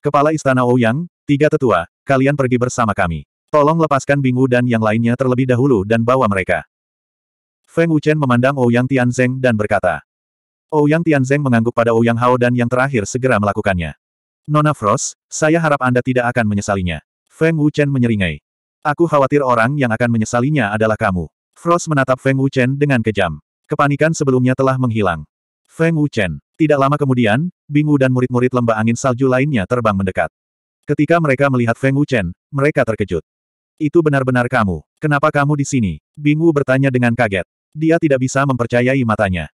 Kepala Istana Ouyang, oh tiga tetua, kalian pergi bersama kami. Tolong lepaskan Bingu dan yang lainnya terlebih dahulu dan bawa mereka. Feng Wuchen memandang Ouyang oh Tianzeng dan berkata. Ouyang oh Tianzeng mengangguk pada Ouyang Hao dan yang terakhir segera melakukannya. Nona Frost, saya harap Anda tidak akan menyesalinya. Feng Wuchen menyeringai. Aku khawatir orang yang akan menyesalinya adalah kamu. Frost menatap Feng Wuchen dengan kejam. Kepanikan sebelumnya telah menghilang. Feng Wuchen. Tidak lama kemudian, Bingu dan murid-murid lembah angin salju lainnya terbang mendekat. Ketika mereka melihat Feng Wuchen, mereka terkejut. Itu benar-benar kamu. Kenapa kamu di sini? Bingu bertanya dengan kaget. Dia tidak bisa mempercayai matanya.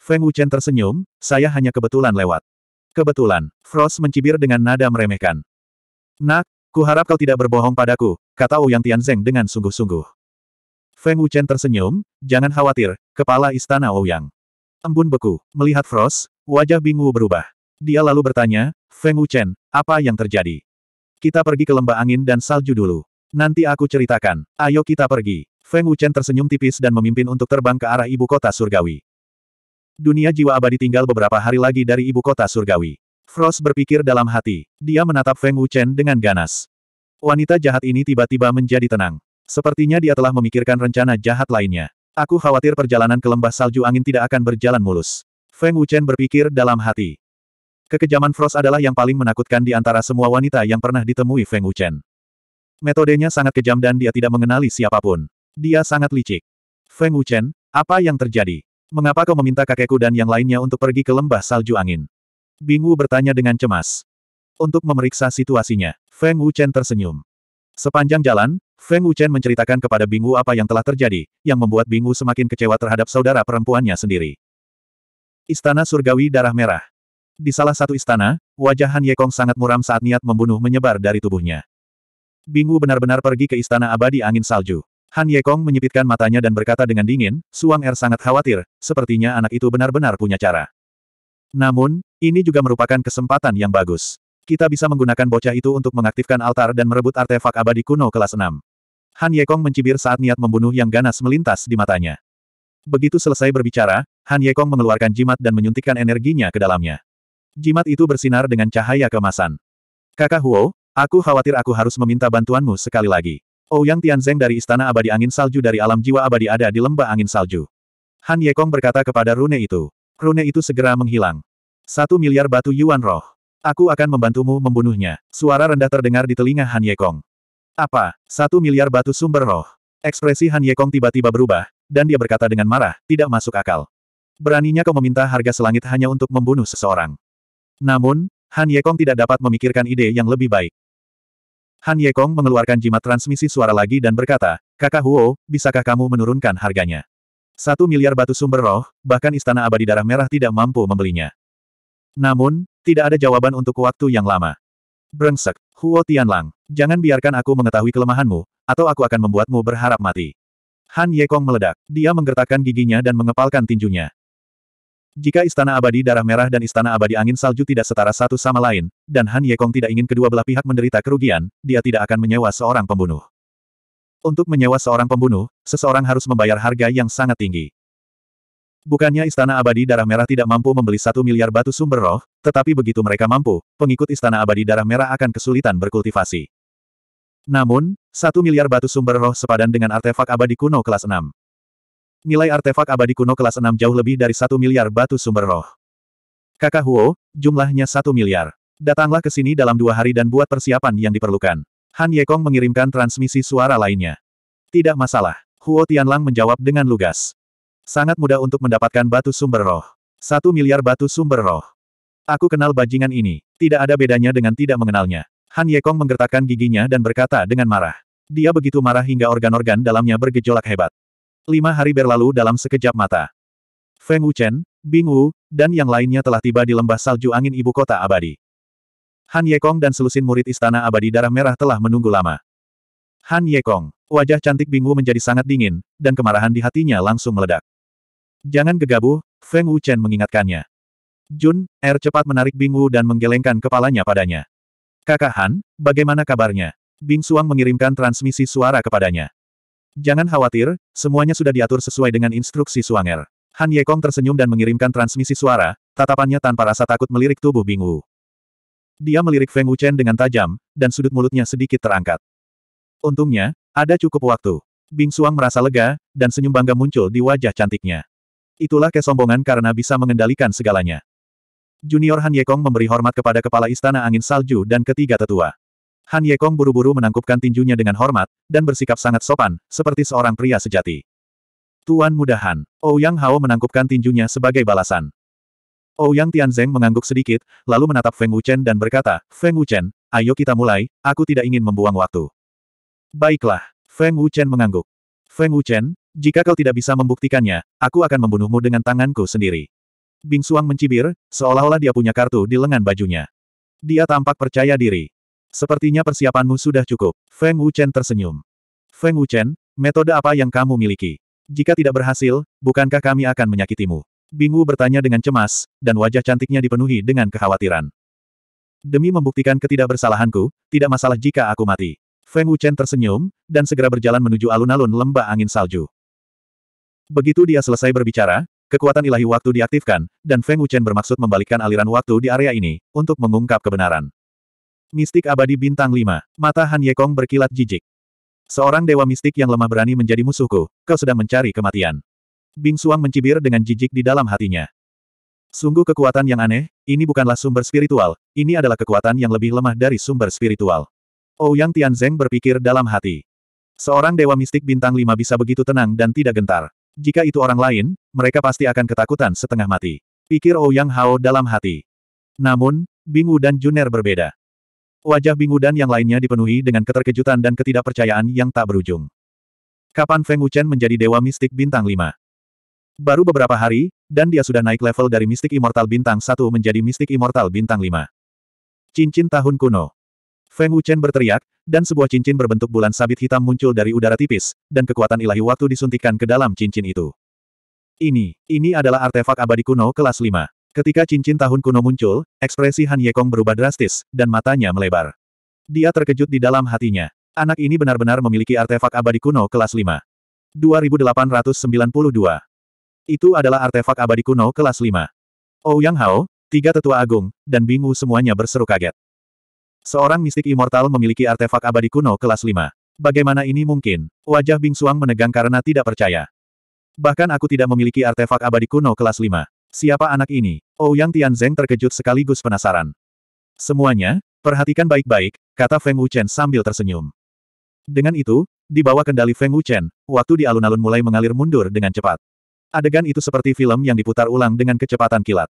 Feng Wuchen tersenyum, saya hanya kebetulan lewat. Kebetulan, Frost mencibir dengan nada meremehkan. Nak, ku harap kau tidak berbohong padaku, kata Ouyang Tianzeng dengan sungguh-sungguh. Feng Wuchen tersenyum, jangan khawatir, kepala istana Ouyang. Embun beku. Melihat Frost, wajah Bingwu berubah. Dia lalu bertanya, Feng Wuchen, apa yang terjadi? Kita pergi ke lembah angin dan salju dulu. Nanti aku ceritakan. Ayo kita pergi. Feng Wuchen tersenyum tipis dan memimpin untuk terbang ke arah ibu kota surgawi. Dunia jiwa abadi tinggal beberapa hari lagi dari ibu kota surgawi. Frost berpikir dalam hati. Dia menatap Feng Wuchen dengan ganas. Wanita jahat ini tiba-tiba menjadi tenang. Sepertinya dia telah memikirkan rencana jahat lainnya. Aku khawatir perjalanan ke lembah salju angin tidak akan berjalan mulus. Feng Wuchen berpikir dalam hati. Kekejaman Frost adalah yang paling menakutkan di antara semua wanita yang pernah ditemui Feng Wuchen. Metodenya sangat kejam dan dia tidak mengenali siapapun. Dia sangat licik. Feng Wuchen, apa yang terjadi? Mengapa kau meminta kakekku dan yang lainnya untuk pergi ke lembah salju angin? Bing Wu bertanya dengan cemas. Untuk memeriksa situasinya, Feng Wuchen tersenyum. Sepanjang jalan, Feng Wuchen menceritakan kepada Bingu apa yang telah terjadi, yang membuat Bingu semakin kecewa terhadap saudara perempuannya sendiri. Istana Surgawi Darah Merah Di salah satu istana, wajah Han Yekong sangat muram saat niat membunuh menyebar dari tubuhnya. Bingu benar-benar pergi ke istana abadi angin salju. Han Yekong menyipitkan matanya dan berkata dengan dingin, Suang Er sangat khawatir, sepertinya anak itu benar-benar punya cara. Namun, ini juga merupakan kesempatan yang bagus. Kita bisa menggunakan bocah itu untuk mengaktifkan altar dan merebut artefak abadi kuno kelas 6. Han Yekong mencibir saat niat membunuh yang ganas melintas di matanya. Begitu selesai berbicara, Han Yekong mengeluarkan jimat dan menyuntikkan energinya ke dalamnya. Jimat itu bersinar dengan cahaya kemasan. Kakak Huo, aku khawatir aku harus meminta bantuanmu sekali lagi. Ouyang oh Tianzeng dari Istana Abadi Angin Salju dari alam jiwa abadi ada di lembah angin salju. Han Yekong berkata kepada rune itu. Rune itu segera menghilang. Satu miliar batu Yuan Roh. Aku akan membantumu membunuhnya. Suara rendah terdengar di telinga Han Yekong. Apa? Satu miliar batu sumber roh. Ekspresi Han Yekong tiba-tiba berubah, dan dia berkata dengan marah, tidak masuk akal. Beraninya kau meminta harga selangit hanya untuk membunuh seseorang. Namun, Han Yekong tidak dapat memikirkan ide yang lebih baik. Han Yekong mengeluarkan jimat transmisi suara lagi dan berkata, Kakak Huo, bisakah kamu menurunkan harganya? Satu miliar batu sumber roh, bahkan istana abadi darah merah tidak mampu membelinya. Namun, tidak ada jawaban untuk waktu yang lama. Brengsek, Huo Tianlang, jangan biarkan aku mengetahui kelemahanmu, atau aku akan membuatmu berharap mati. Han Yekong meledak. Dia menggertakkan giginya dan mengepalkan tinjunya. Jika Istana Abadi Darah Merah dan Istana Abadi Angin Salju tidak setara satu sama lain, dan Han Yekong tidak ingin kedua belah pihak menderita kerugian, dia tidak akan menyewa seorang pembunuh. Untuk menyewa seorang pembunuh, seseorang harus membayar harga yang sangat tinggi. Bukannya Istana Abadi Darah Merah tidak mampu membeli satu miliar batu sumber roh, tetapi begitu mereka mampu, pengikut Istana Abadi Darah Merah akan kesulitan berkultivasi. Namun, satu miliar batu sumber roh sepadan dengan artefak abadi kuno kelas 6. Nilai artefak abadi kuno kelas 6 jauh lebih dari satu miliar batu sumber roh. Kakak Huo, jumlahnya satu miliar. Datanglah ke sini dalam dua hari dan buat persiapan yang diperlukan. Han Yekong mengirimkan transmisi suara lainnya. Tidak masalah. Huo Tianlang menjawab dengan lugas. Sangat mudah untuk mendapatkan batu sumber roh. Satu miliar batu sumber roh. Aku kenal bajingan ini. Tidak ada bedanya dengan tidak mengenalnya. Han Yekong menggertakkan giginya dan berkata dengan marah. Dia begitu marah hingga organ-organ dalamnya bergejolak hebat. Lima hari berlalu dalam sekejap mata. Feng Wuchen, Bing Wu, dan yang lainnya telah tiba di lembah salju angin ibu kota abadi. Han Yekong dan selusin murid istana abadi darah merah telah menunggu lama. Han Yekong, wajah cantik Bing Wu menjadi sangat dingin, dan kemarahan di hatinya langsung meledak. Jangan gegabah, Feng Wuchen mengingatkannya. Jun, Er cepat menarik Bingwu dan menggelengkan kepalanya padanya. Kakak Han, bagaimana kabarnya? Bing Suang mengirimkan transmisi suara kepadanya. Jangan khawatir, semuanya sudah diatur sesuai dengan instruksi Suang Er. Han Ye Kong tersenyum dan mengirimkan transmisi suara, tatapannya tanpa rasa takut melirik tubuh Bingwu. Dia melirik Feng Wuchen dengan tajam, dan sudut mulutnya sedikit terangkat. Untungnya, ada cukup waktu. Bing Suang merasa lega, dan senyum bangga muncul di wajah cantiknya. Itulah kesombongan karena bisa mengendalikan segalanya. Junior Han Yekong memberi hormat kepada kepala istana angin salju dan ketiga tetua. Han Yekong buru-buru menangkupkan tinjunya dengan hormat, dan bersikap sangat sopan, seperti seorang pria sejati. Tuan Muda Han, Ouyang Hao menangkupkan tinjunya sebagai balasan. Ouyang Tianzeng mengangguk sedikit, lalu menatap Feng Wuchen dan berkata, Feng Wuchen, ayo kita mulai, aku tidak ingin membuang waktu. Baiklah, Feng Wuchen mengangguk. Feng Wuchen, jika kau tidak bisa membuktikannya, aku akan membunuhmu dengan tanganku sendiri. Bing Suang mencibir, seolah-olah dia punya kartu di lengan bajunya. Dia tampak percaya diri. Sepertinya persiapanmu sudah cukup. Feng Wuchen tersenyum. Feng Wuchen, metode apa yang kamu miliki? Jika tidak berhasil, bukankah kami akan menyakitimu? Bing Wu bertanya dengan cemas, dan wajah cantiknya dipenuhi dengan kekhawatiran. Demi membuktikan ketidakbersalahanku, tidak masalah jika aku mati. Feng Wuchen tersenyum, dan segera berjalan menuju alun-alun lembah angin salju. Begitu dia selesai berbicara, kekuatan ilahi waktu diaktifkan, dan Feng Wuchen bermaksud membalikkan aliran waktu di area ini, untuk mengungkap kebenaran. Mistik abadi bintang 5, mata Han Yekong berkilat jijik. Seorang dewa mistik yang lemah berani menjadi musuhku, kau sedang mencari kematian. Bing Suang mencibir dengan jijik di dalam hatinya. Sungguh kekuatan yang aneh, ini bukanlah sumber spiritual, ini adalah kekuatan yang lebih lemah dari sumber spiritual. Ouyang Tianzeng berpikir dalam hati. Seorang dewa mistik bintang lima bisa begitu tenang dan tidak gentar. Jika itu orang lain, mereka pasti akan ketakutan setengah mati. Pikir Ouyang Hao dalam hati. Namun, Bingu dan Juner berbeda. Wajah Bingu dan yang lainnya dipenuhi dengan keterkejutan dan ketidakpercayaan yang tak berujung. Kapan Feng Wuchen menjadi dewa mistik bintang lima? Baru beberapa hari, dan dia sudah naik level dari mistik immortal bintang satu menjadi mistik immortal bintang lima. Cincin tahun kuno. Feng Wuchen berteriak, dan sebuah cincin berbentuk bulan sabit hitam muncul dari udara tipis, dan kekuatan ilahi waktu disuntikkan ke dalam cincin itu. Ini, ini adalah artefak abadi kuno kelas 5. Ketika cincin tahun kuno muncul, ekspresi Han Yekong berubah drastis, dan matanya melebar. Dia terkejut di dalam hatinya. Anak ini benar-benar memiliki artefak abadi kuno kelas 5. 2892. Itu adalah artefak abadi kuno kelas 5. Ouyang Hao, tiga tetua agung, dan Bingu semuanya berseru kaget. Seorang mistik immortal memiliki artefak abadi kuno kelas 5. Bagaimana ini mungkin? Wajah Bing Suang menegang karena tidak percaya. Bahkan aku tidak memiliki artefak abadi kuno kelas 5. Siapa anak ini? Ouyang oh, Tianzeng terkejut sekaligus penasaran. Semuanya, perhatikan baik-baik, kata Feng Wuchen sambil tersenyum. Dengan itu, di bawah kendali Feng Wuchen, waktu di alun-alun mulai mengalir mundur dengan cepat. Adegan itu seperti film yang diputar ulang dengan kecepatan kilat.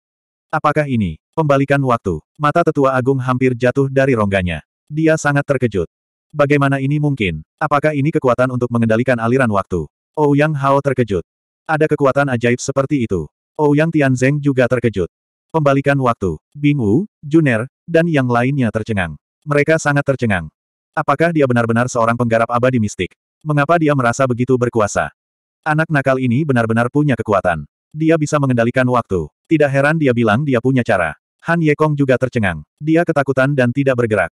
Apakah ini? Pembalikan waktu. Mata tetua agung hampir jatuh dari rongganya. Dia sangat terkejut. Bagaimana ini mungkin? Apakah ini kekuatan untuk mengendalikan aliran waktu? Ouyang oh, Hao terkejut. Ada kekuatan ajaib seperti itu. Ouyang oh, Tianzeng juga terkejut. Pembalikan waktu. Bing Wu, Juner, dan yang lainnya tercengang. Mereka sangat tercengang. Apakah dia benar-benar seorang penggarap abadi mistik? Mengapa dia merasa begitu berkuasa? Anak nakal ini benar-benar punya kekuatan. Dia bisa mengendalikan waktu. Tidak heran dia bilang dia punya cara. Han Ye Kong juga tercengang. Dia ketakutan dan tidak bergerak.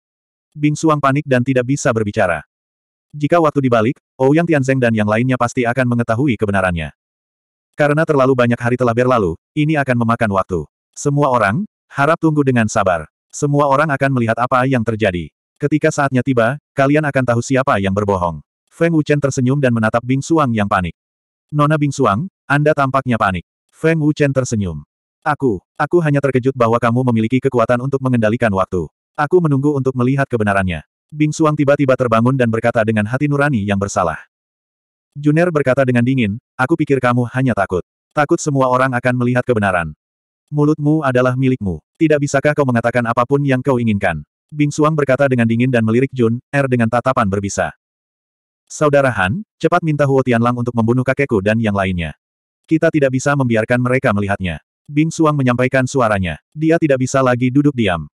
Bing Suang panik dan tidak bisa berbicara. Jika waktu dibalik, Ouyang Tianzeng dan yang lainnya pasti akan mengetahui kebenarannya. Karena terlalu banyak hari telah berlalu, ini akan memakan waktu. Semua orang, harap tunggu dengan sabar. Semua orang akan melihat apa yang terjadi. Ketika saatnya tiba, kalian akan tahu siapa yang berbohong. Feng Wuchen tersenyum dan menatap Bing Suang yang panik. Nona Bing Suang, anda tampaknya panik. Feng Wuchen tersenyum. Aku, aku hanya terkejut bahwa kamu memiliki kekuatan untuk mengendalikan waktu. Aku menunggu untuk melihat kebenarannya. Bing Suang tiba-tiba terbangun dan berkata dengan hati nurani yang bersalah. Juner berkata dengan dingin, aku pikir kamu hanya takut. Takut semua orang akan melihat kebenaran. Mulutmu adalah milikmu. Tidak bisakah kau mengatakan apapun yang kau inginkan? Bing Suang berkata dengan dingin dan melirik Jun, Er dengan tatapan berbisa. Saudara Han, cepat minta Huo Tianlang untuk membunuh kakekku dan yang lainnya. Kita tidak bisa membiarkan mereka melihatnya. Bing Suang menyampaikan suaranya. Dia tidak bisa lagi duduk diam.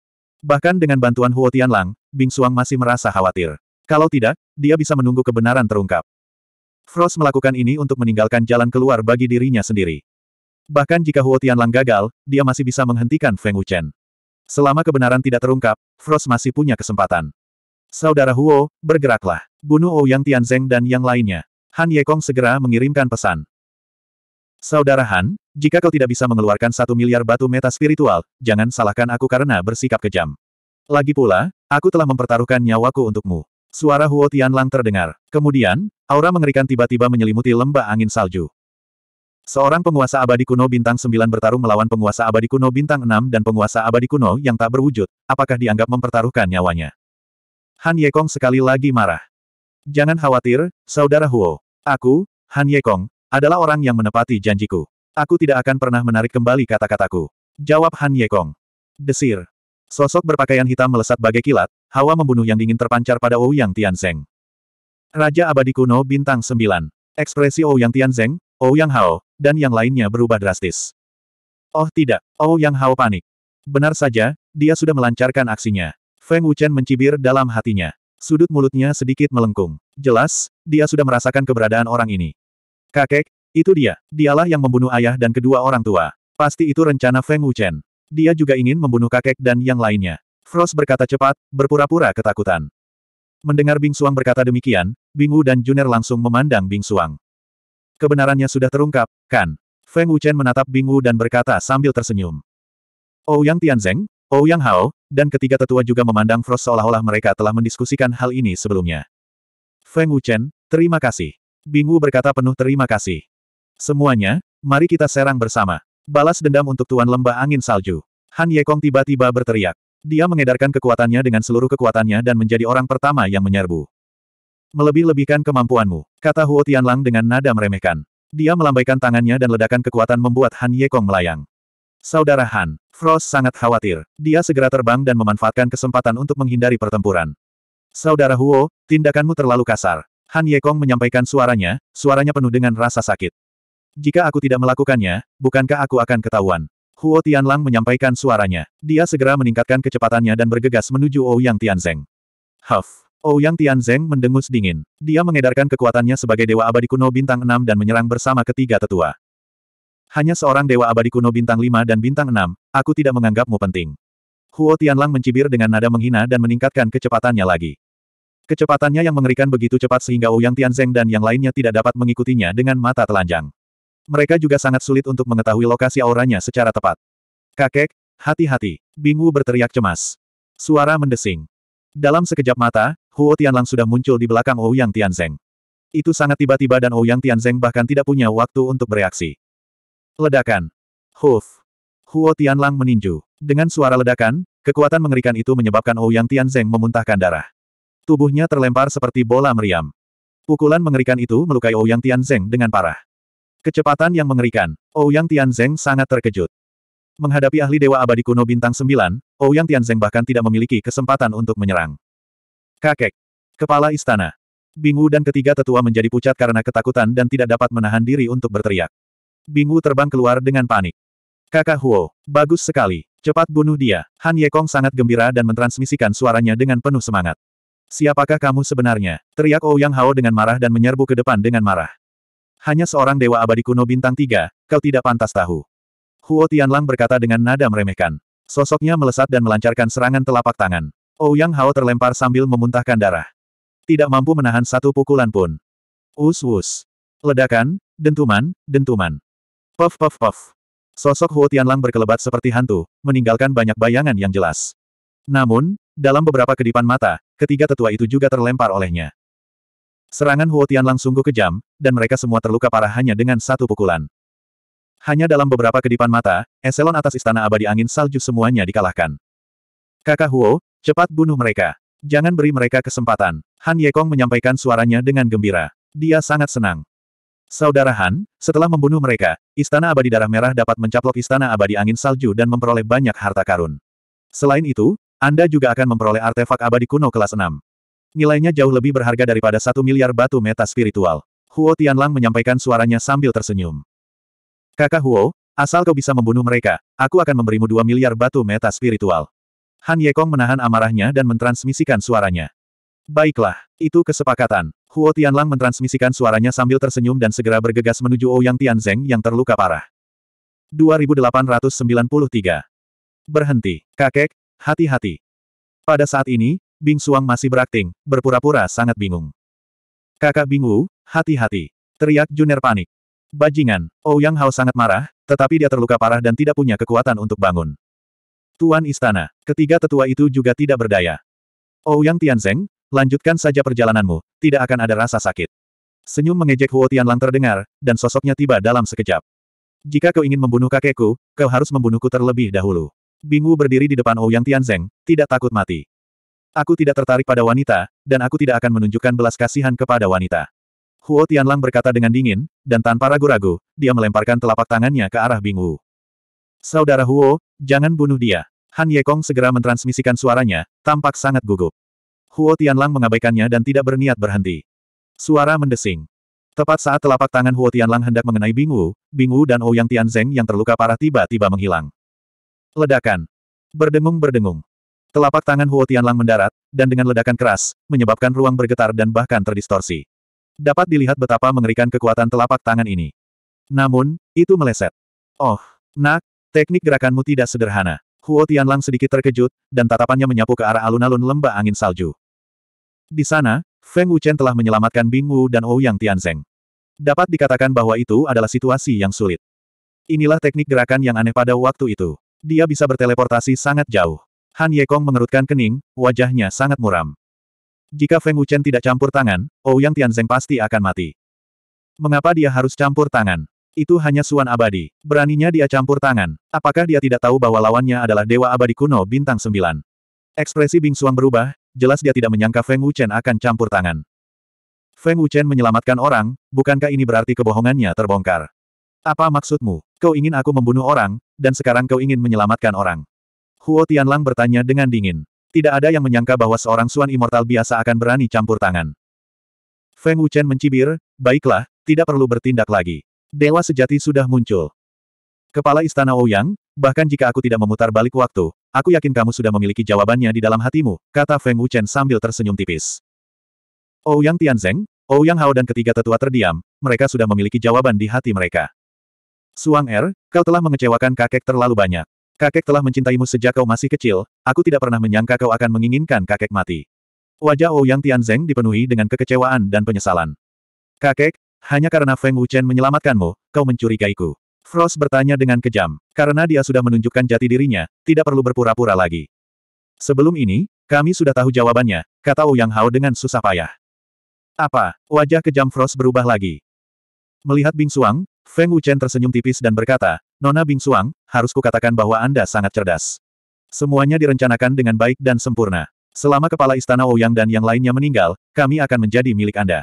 Bahkan dengan bantuan Huo Tianlang, Bing Suang masih merasa khawatir. Kalau tidak, dia bisa menunggu kebenaran terungkap. Frost melakukan ini untuk meninggalkan jalan keluar bagi dirinya sendiri. Bahkan jika Huo Tianlang gagal, dia masih bisa menghentikan Feng Wuchen. Selama kebenaran tidak terungkap, Frost masih punya kesempatan. Saudara Huo, bergeraklah. Bunuh Ouyang Tianzeng dan yang lainnya. Han Yekong segera mengirimkan pesan. Saudara Han, jika kau tidak bisa mengeluarkan satu miliar batu meta spiritual, jangan salahkan aku karena bersikap kejam. Lagi pula, aku telah mempertaruhkan nyawaku untukmu. Suara Huo Tianlang terdengar. Kemudian, aura mengerikan tiba-tiba menyelimuti lembah angin salju. Seorang penguasa abadi kuno bintang 9 bertarung melawan penguasa abadi kuno bintang 6 dan penguasa abadi kuno yang tak berwujud, apakah dianggap mempertaruhkan nyawanya? Han Yekong sekali lagi marah. Jangan khawatir, Saudara Huo. Aku, Han Yekong, adalah orang yang menepati janjiku. Aku tidak akan pernah menarik kembali kata-kataku. Jawab Han Yekong. Desir. Sosok berpakaian hitam melesat bagai kilat, hawa membunuh yang dingin terpancar pada Ou Yang Tianzeng. Raja abadi kuno bintang 9. Ekspresi Ou Yang Tianzeng, Ou Yang Hao, dan yang lainnya berubah drastis. Oh tidak, Ou Yang Hao panik. Benar saja, dia sudah melancarkan aksinya. Feng Wuchen mencibir dalam hatinya. Sudut mulutnya sedikit melengkung. Jelas, dia sudah merasakan keberadaan orang ini. Kakek, itu dia. Dialah yang membunuh ayah dan kedua orang tua. Pasti itu rencana Feng Wuchen. Dia juga ingin membunuh kakek dan yang lainnya. Frost berkata cepat, berpura-pura ketakutan. Mendengar Bing Suang berkata demikian, Bing Wu dan Juner langsung memandang Bing Suang. Kebenarannya sudah terungkap, kan? Feng Wuchen menatap Bing Wu dan berkata sambil tersenyum. Ouyang oh Tianzeng, Ouyang oh Hao, dan ketiga tetua juga memandang Frost seolah-olah mereka telah mendiskusikan hal ini sebelumnya. Feng Wuchen, terima kasih. Bingu berkata penuh terima kasih. Semuanya, mari kita serang bersama. Balas dendam untuk Tuan Lembah Angin Salju. Han Yekong tiba-tiba berteriak. Dia mengedarkan kekuatannya dengan seluruh kekuatannya dan menjadi orang pertama yang menyerbu. Melebih-lebihkan kemampuanmu, kata Huo Tianlang dengan nada meremehkan. Dia melambaikan tangannya dan ledakan kekuatan membuat Han Yekong melayang. Saudara Han, Frost sangat khawatir. Dia segera terbang dan memanfaatkan kesempatan untuk menghindari pertempuran. Saudara Huo, tindakanmu terlalu kasar. Han Yekong menyampaikan suaranya, suaranya penuh dengan rasa sakit. Jika aku tidak melakukannya, bukankah aku akan ketahuan? Huo Tianlang menyampaikan suaranya. Dia segera meningkatkan kecepatannya dan bergegas menuju Ouyang Tianzeng. Huff! Ouyang Tianzeng mendengus dingin. Dia mengedarkan kekuatannya sebagai Dewa Abadi Kuno Bintang 6 dan menyerang bersama ketiga tetua. Hanya seorang Dewa Abadi Kuno Bintang 5 dan Bintang 6, aku tidak menganggapmu penting. Huo Tianlang mencibir dengan nada menghina dan meningkatkan kecepatannya lagi. Kecepatannya yang mengerikan begitu cepat sehingga Ouyang Tianzeng dan yang lainnya tidak dapat mengikutinya dengan mata telanjang. Mereka juga sangat sulit untuk mengetahui lokasi auranya secara tepat. Kakek, hati-hati. Bingwu berteriak cemas. Suara mendesing. Dalam sekejap mata, Huo Tianlang sudah muncul di belakang Ouyang Tianzeng. Itu sangat tiba-tiba dan Ouyang Tianzeng bahkan tidak punya waktu untuk bereaksi. Ledakan. Huf. Huo Tianlang meninju. Dengan suara ledakan, kekuatan mengerikan itu menyebabkan Ouyang Tianzeng memuntahkan darah. Tubuhnya terlempar seperti bola meriam. Pukulan mengerikan itu melukai Ouyang Tianzeng dengan parah. Kecepatan yang mengerikan, Ouyang Tianzeng sangat terkejut. Menghadapi ahli Dewa Abadi Kuno Bintang 9, Ouyang Tianzeng bahkan tidak memiliki kesempatan untuk menyerang. Kakek. Kepala Istana. Bingu dan ketiga tetua menjadi pucat karena ketakutan dan tidak dapat menahan diri untuk berteriak. Bingu terbang keluar dengan panik. Kakak Huo, bagus sekali. Cepat bunuh dia. Han Yekong sangat gembira dan mentransmisikan suaranya dengan penuh semangat. Siapakah kamu sebenarnya? Teriak Ouyang oh Hao dengan marah dan menyerbu ke depan dengan marah. Hanya seorang dewa abadi kuno bintang tiga, kau tidak pantas tahu. Huo Tianlang berkata dengan nada meremehkan. Sosoknya melesat dan melancarkan serangan telapak tangan. Ouyang oh Hao terlempar sambil memuntahkan darah. Tidak mampu menahan satu pukulan pun. Us-us. Ledakan, dentuman, dentuman. Puff puff puff. Sosok Huo Tianlang berkelebat seperti hantu, meninggalkan banyak bayangan yang jelas. Namun, dalam beberapa kedipan mata, ketiga tetua itu juga terlempar olehnya. Serangan Huo Huotian langsung kejam, dan mereka semua terluka parah hanya dengan satu pukulan. Hanya dalam beberapa kedipan mata, eselon atas istana abadi angin salju semuanya dikalahkan. Kakak Huo, cepat bunuh mereka. Jangan beri mereka kesempatan. Han Yekong menyampaikan suaranya dengan gembira. Dia sangat senang. Saudara Han, setelah membunuh mereka, Istana Abadi Darah Merah dapat mencaplok Istana Abadi Angin Salju dan memperoleh banyak harta karun. Selain itu, anda juga akan memperoleh artefak abadi kuno kelas 6. Nilainya jauh lebih berharga daripada satu miliar batu meta spiritual. Huo Tianlang menyampaikan suaranya sambil tersenyum. Kakak Huo, asal kau bisa membunuh mereka, aku akan memberimu dua miliar batu meta spiritual. Han Yekong menahan amarahnya dan mentransmisikan suaranya. Baiklah, itu kesepakatan. Huo Tianlang mentransmisikan suaranya sambil tersenyum dan segera bergegas menuju Ouyang Tianzeng yang terluka parah. 2893. Berhenti, kakek, Hati-hati. Pada saat ini, Bing Suang masih berakting, berpura-pura sangat bingung. Kakak Bing hati-hati. Teriak Juner panik. Bajingan, Ouyang Hao sangat marah, tetapi dia terluka parah dan tidak punya kekuatan untuk bangun. Tuan Istana, ketiga tetua itu juga tidak berdaya. Ouyang Tianzeng, lanjutkan saja perjalananmu, tidak akan ada rasa sakit. Senyum mengejek Huo Tianlang terdengar, dan sosoknya tiba dalam sekejap. Jika kau ingin membunuh kakekku, kau harus membunuhku terlebih dahulu. Bingwu berdiri di depan Ouyang oh Tianzeng, tidak takut mati. Aku tidak tertarik pada wanita, dan aku tidak akan menunjukkan belas kasihan kepada wanita. Huo Tianlang berkata dengan dingin, dan tanpa ragu-ragu, dia melemparkan telapak tangannya ke arah Bingwu. Saudara Huo, jangan bunuh dia. Han Yekong segera mentransmisikan suaranya, tampak sangat gugup. Huo Tianlang mengabaikannya dan tidak berniat berhenti. Suara mendesing. Tepat saat telapak tangan Huo Tianlang hendak mengenai Bingwu, Bingwu dan Ouyang oh Tianzeng yang terluka parah tiba-tiba menghilang. Ledakan. Berdengung-berdengung. Telapak tangan Huo Tianlang mendarat, dan dengan ledakan keras, menyebabkan ruang bergetar dan bahkan terdistorsi. Dapat dilihat betapa mengerikan kekuatan telapak tangan ini. Namun, itu meleset. Oh, nak, teknik gerakanmu tidak sederhana. Huo Tianlang sedikit terkejut, dan tatapannya menyapu ke arah alun-alun lembah angin salju. Di sana, Feng Wuchen telah menyelamatkan Bing Wu dan Ouyang Tianzeng. Dapat dikatakan bahwa itu adalah situasi yang sulit. Inilah teknik gerakan yang aneh pada waktu itu. Dia bisa berteleportasi sangat jauh. Han Yekong mengerutkan kening, wajahnya sangat muram. Jika Feng Wuchen tidak campur tangan, Ouyang Tianzeng pasti akan mati. Mengapa dia harus campur tangan? Itu hanya suan abadi. Beraninya dia campur tangan. Apakah dia tidak tahu bahwa lawannya adalah Dewa Abadi Kuno Bintang Sembilan? Ekspresi Bing Suang berubah, jelas dia tidak menyangka Feng Wuchen akan campur tangan. Feng Wuchen menyelamatkan orang, bukankah ini berarti kebohongannya terbongkar? Apa maksudmu? Kau ingin aku membunuh orang, dan sekarang kau ingin menyelamatkan orang. Huo Tianlang bertanya dengan dingin. Tidak ada yang menyangka bahwa seorang Suan Immortal biasa akan berani campur tangan. Feng Wuchen mencibir, baiklah, tidak perlu bertindak lagi. Dewa sejati sudah muncul. Kepala Istana Ouyang, bahkan jika aku tidak memutar balik waktu, aku yakin kamu sudah memiliki jawabannya di dalam hatimu, kata Feng Wuchen sambil tersenyum tipis. Ouyang Tianzeng, Ouyang Hao dan ketiga tetua terdiam, mereka sudah memiliki jawaban di hati mereka. Suang Er, kau telah mengecewakan kakek terlalu banyak. Kakek telah mencintaimu sejak kau masih kecil, aku tidak pernah menyangka kau akan menginginkan kakek mati. Wajah Ouyang oh Tianzeng dipenuhi dengan kekecewaan dan penyesalan. Kakek, hanya karena Feng Wuchen menyelamatkanmu, kau mencurigaiku. Frost bertanya dengan kejam. Karena dia sudah menunjukkan jati dirinya, tidak perlu berpura-pura lagi. Sebelum ini, kami sudah tahu jawabannya, kata Ouyang oh Hao dengan susah payah. Apa? Wajah kejam Frost berubah lagi. Melihat Bing Suang, Feng Wuchen tersenyum tipis dan berkata, Nona Bing Suang, harus kukatakan bahwa Anda sangat cerdas. Semuanya direncanakan dengan baik dan sempurna. Selama kepala istana Ouyang dan yang lainnya meninggal, kami akan menjadi milik Anda.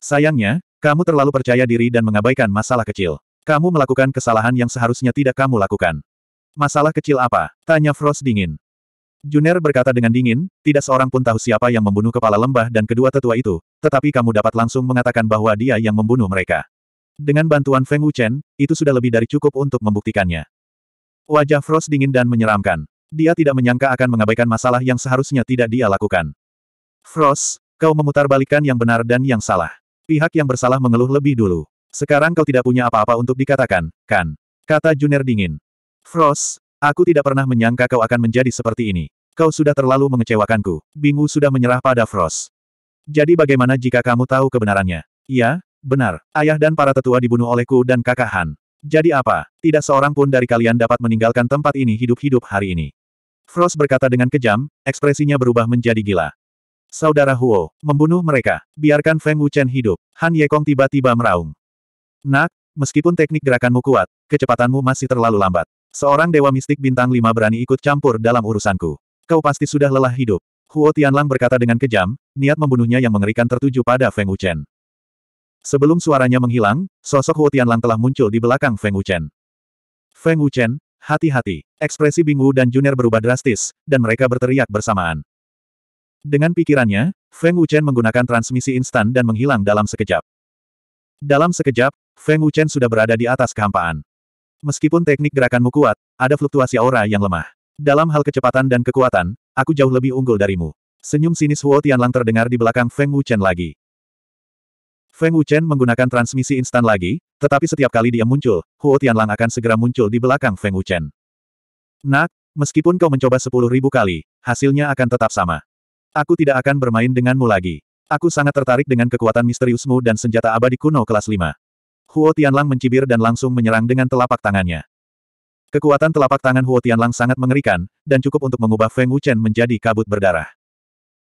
Sayangnya, kamu terlalu percaya diri dan mengabaikan masalah kecil. Kamu melakukan kesalahan yang seharusnya tidak kamu lakukan. Masalah kecil apa? Tanya Frost dingin. Juner berkata dengan dingin, tidak seorang pun tahu siapa yang membunuh kepala lembah dan kedua tetua itu, tetapi kamu dapat langsung mengatakan bahwa dia yang membunuh mereka. Dengan bantuan Feng Wuchen, itu sudah lebih dari cukup untuk membuktikannya. Wajah Frost dingin dan menyeramkan. Dia tidak menyangka akan mengabaikan masalah yang seharusnya tidak dia lakukan. Frost, kau memutarbalikkan yang benar dan yang salah. Pihak yang bersalah mengeluh lebih dulu. Sekarang kau tidak punya apa-apa untuk dikatakan, kan? Kata Juner dingin. Frost, aku tidak pernah menyangka kau akan menjadi seperti ini. Kau sudah terlalu mengecewakanku. Bingu sudah menyerah pada Frost. Jadi bagaimana jika kamu tahu kebenarannya? Ya, Benar, ayah dan para tetua dibunuh olehku dan kakak Han. Jadi apa, tidak seorang pun dari kalian dapat meninggalkan tempat ini hidup-hidup hari ini. Frost berkata dengan kejam, ekspresinya berubah menjadi gila. Saudara Huo, membunuh mereka, biarkan Feng Wuchen hidup. Han Yekong tiba-tiba meraung. Nak, meskipun teknik gerakanmu kuat, kecepatanmu masih terlalu lambat. Seorang dewa mistik bintang lima berani ikut campur dalam urusanku. Kau pasti sudah lelah hidup. Huo Tianlang berkata dengan kejam, niat membunuhnya yang mengerikan tertuju pada Feng Wuchen. Sebelum suaranya menghilang, sosok Huo Tianlang telah muncul di belakang Feng Wuchen. Feng Wuchen, hati-hati. Ekspresi Wu dan junior berubah drastis, dan mereka berteriak bersamaan. Dengan pikirannya, Feng Wuchen menggunakan transmisi instan dan menghilang dalam sekejap. Dalam sekejap, Feng Wuchen sudah berada di atas kehampaan. Meskipun teknik gerakanmu kuat, ada fluktuasi aura yang lemah. Dalam hal kecepatan dan kekuatan, aku jauh lebih unggul darimu. Senyum sinis Huo Tianlang terdengar di belakang Feng Wuchen lagi. Feng Wuchen menggunakan transmisi instan lagi, tetapi setiap kali dia muncul, Huo Tianlang akan segera muncul di belakang Feng Wuchen. Nak, meskipun kau mencoba sepuluh ribu kali, hasilnya akan tetap sama. Aku tidak akan bermain denganmu lagi. Aku sangat tertarik dengan kekuatan misteriusmu dan senjata abadi kuno kelas 5. Huo Tianlang mencibir dan langsung menyerang dengan telapak tangannya. Kekuatan telapak tangan Huo Tianlang sangat mengerikan, dan cukup untuk mengubah Feng Wuchen menjadi kabut berdarah.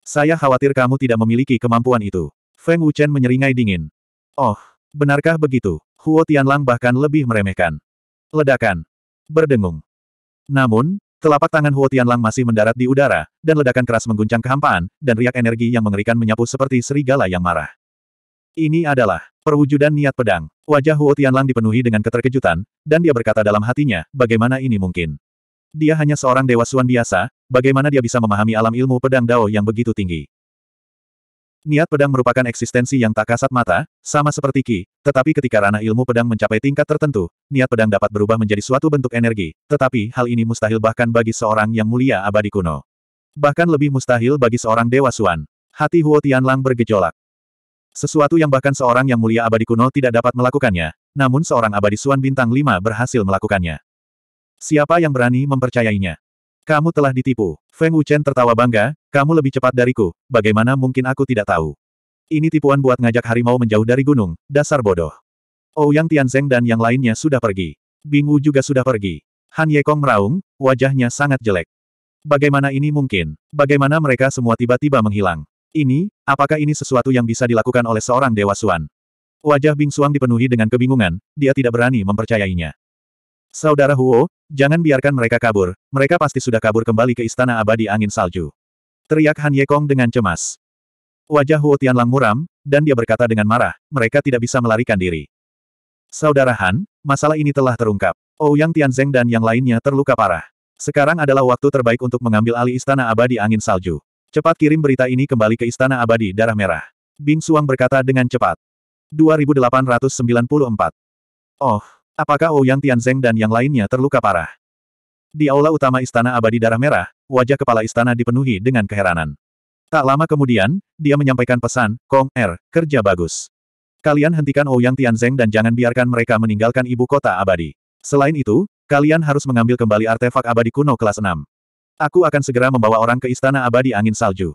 Saya khawatir kamu tidak memiliki kemampuan itu. Feng Wuchen menyeringai dingin. Oh, benarkah begitu? Huo Tianlang bahkan lebih meremehkan. Ledakan. Berdengung. Namun, telapak tangan Huo Tianlang masih mendarat di udara, dan ledakan keras mengguncang kehampaan, dan riak energi yang mengerikan menyapu seperti serigala yang marah. Ini adalah perwujudan niat pedang. Wajah Huo Tianlang dipenuhi dengan keterkejutan, dan dia berkata dalam hatinya, bagaimana ini mungkin? Dia hanya seorang dewa suan biasa, bagaimana dia bisa memahami alam ilmu pedang Dao yang begitu tinggi? Niat pedang merupakan eksistensi yang tak kasat mata, sama seperti Ki, tetapi ketika ranah ilmu pedang mencapai tingkat tertentu, niat pedang dapat berubah menjadi suatu bentuk energi, tetapi hal ini mustahil bahkan bagi seorang yang mulia abadi kuno. Bahkan lebih mustahil bagi seorang Dewa Suan. Hati Huo Tianlang bergejolak. Sesuatu yang bahkan seorang yang mulia abadi kuno tidak dapat melakukannya, namun seorang abadi Suan bintang lima berhasil melakukannya. Siapa yang berani mempercayainya? Kamu telah ditipu. Feng Wuchen tertawa bangga, kamu lebih cepat dariku, bagaimana mungkin aku tidak tahu. Ini tipuan buat ngajak harimau menjauh dari gunung, dasar bodoh. Ouyang oh, Tianzeng dan yang lainnya sudah pergi. Bing Wu juga sudah pergi. Han Yekong meraung, wajahnya sangat jelek. Bagaimana ini mungkin? Bagaimana mereka semua tiba-tiba menghilang? Ini, apakah ini sesuatu yang bisa dilakukan oleh seorang Dewa Suan? Wajah Bing Suang dipenuhi dengan kebingungan, dia tidak berani mempercayainya. Saudara Huo, jangan biarkan mereka kabur, mereka pasti sudah kabur kembali ke Istana Abadi Angin Salju. Teriak Han Yekong dengan cemas. Wajah Huo Tianlang muram, dan dia berkata dengan marah, mereka tidak bisa melarikan diri. Saudara Han, masalah ini telah terungkap. Ouyang oh, Tianzeng dan yang lainnya terluka parah. Sekarang adalah waktu terbaik untuk mengambil alih Istana Abadi Angin Salju. Cepat kirim berita ini kembali ke Istana Abadi Darah Merah. Bing Suang berkata dengan cepat. 2894. Oh, Apakah Ouyang Tianzeng dan yang lainnya terluka parah? Di aula utama Istana Abadi Darah Merah, wajah kepala istana dipenuhi dengan keheranan. Tak lama kemudian, dia menyampaikan pesan, Kong Er, kerja bagus. Kalian hentikan Ouyang Tianzeng dan jangan biarkan mereka meninggalkan ibu kota abadi. Selain itu, kalian harus mengambil kembali artefak abadi kuno kelas 6. Aku akan segera membawa orang ke Istana Abadi Angin Salju.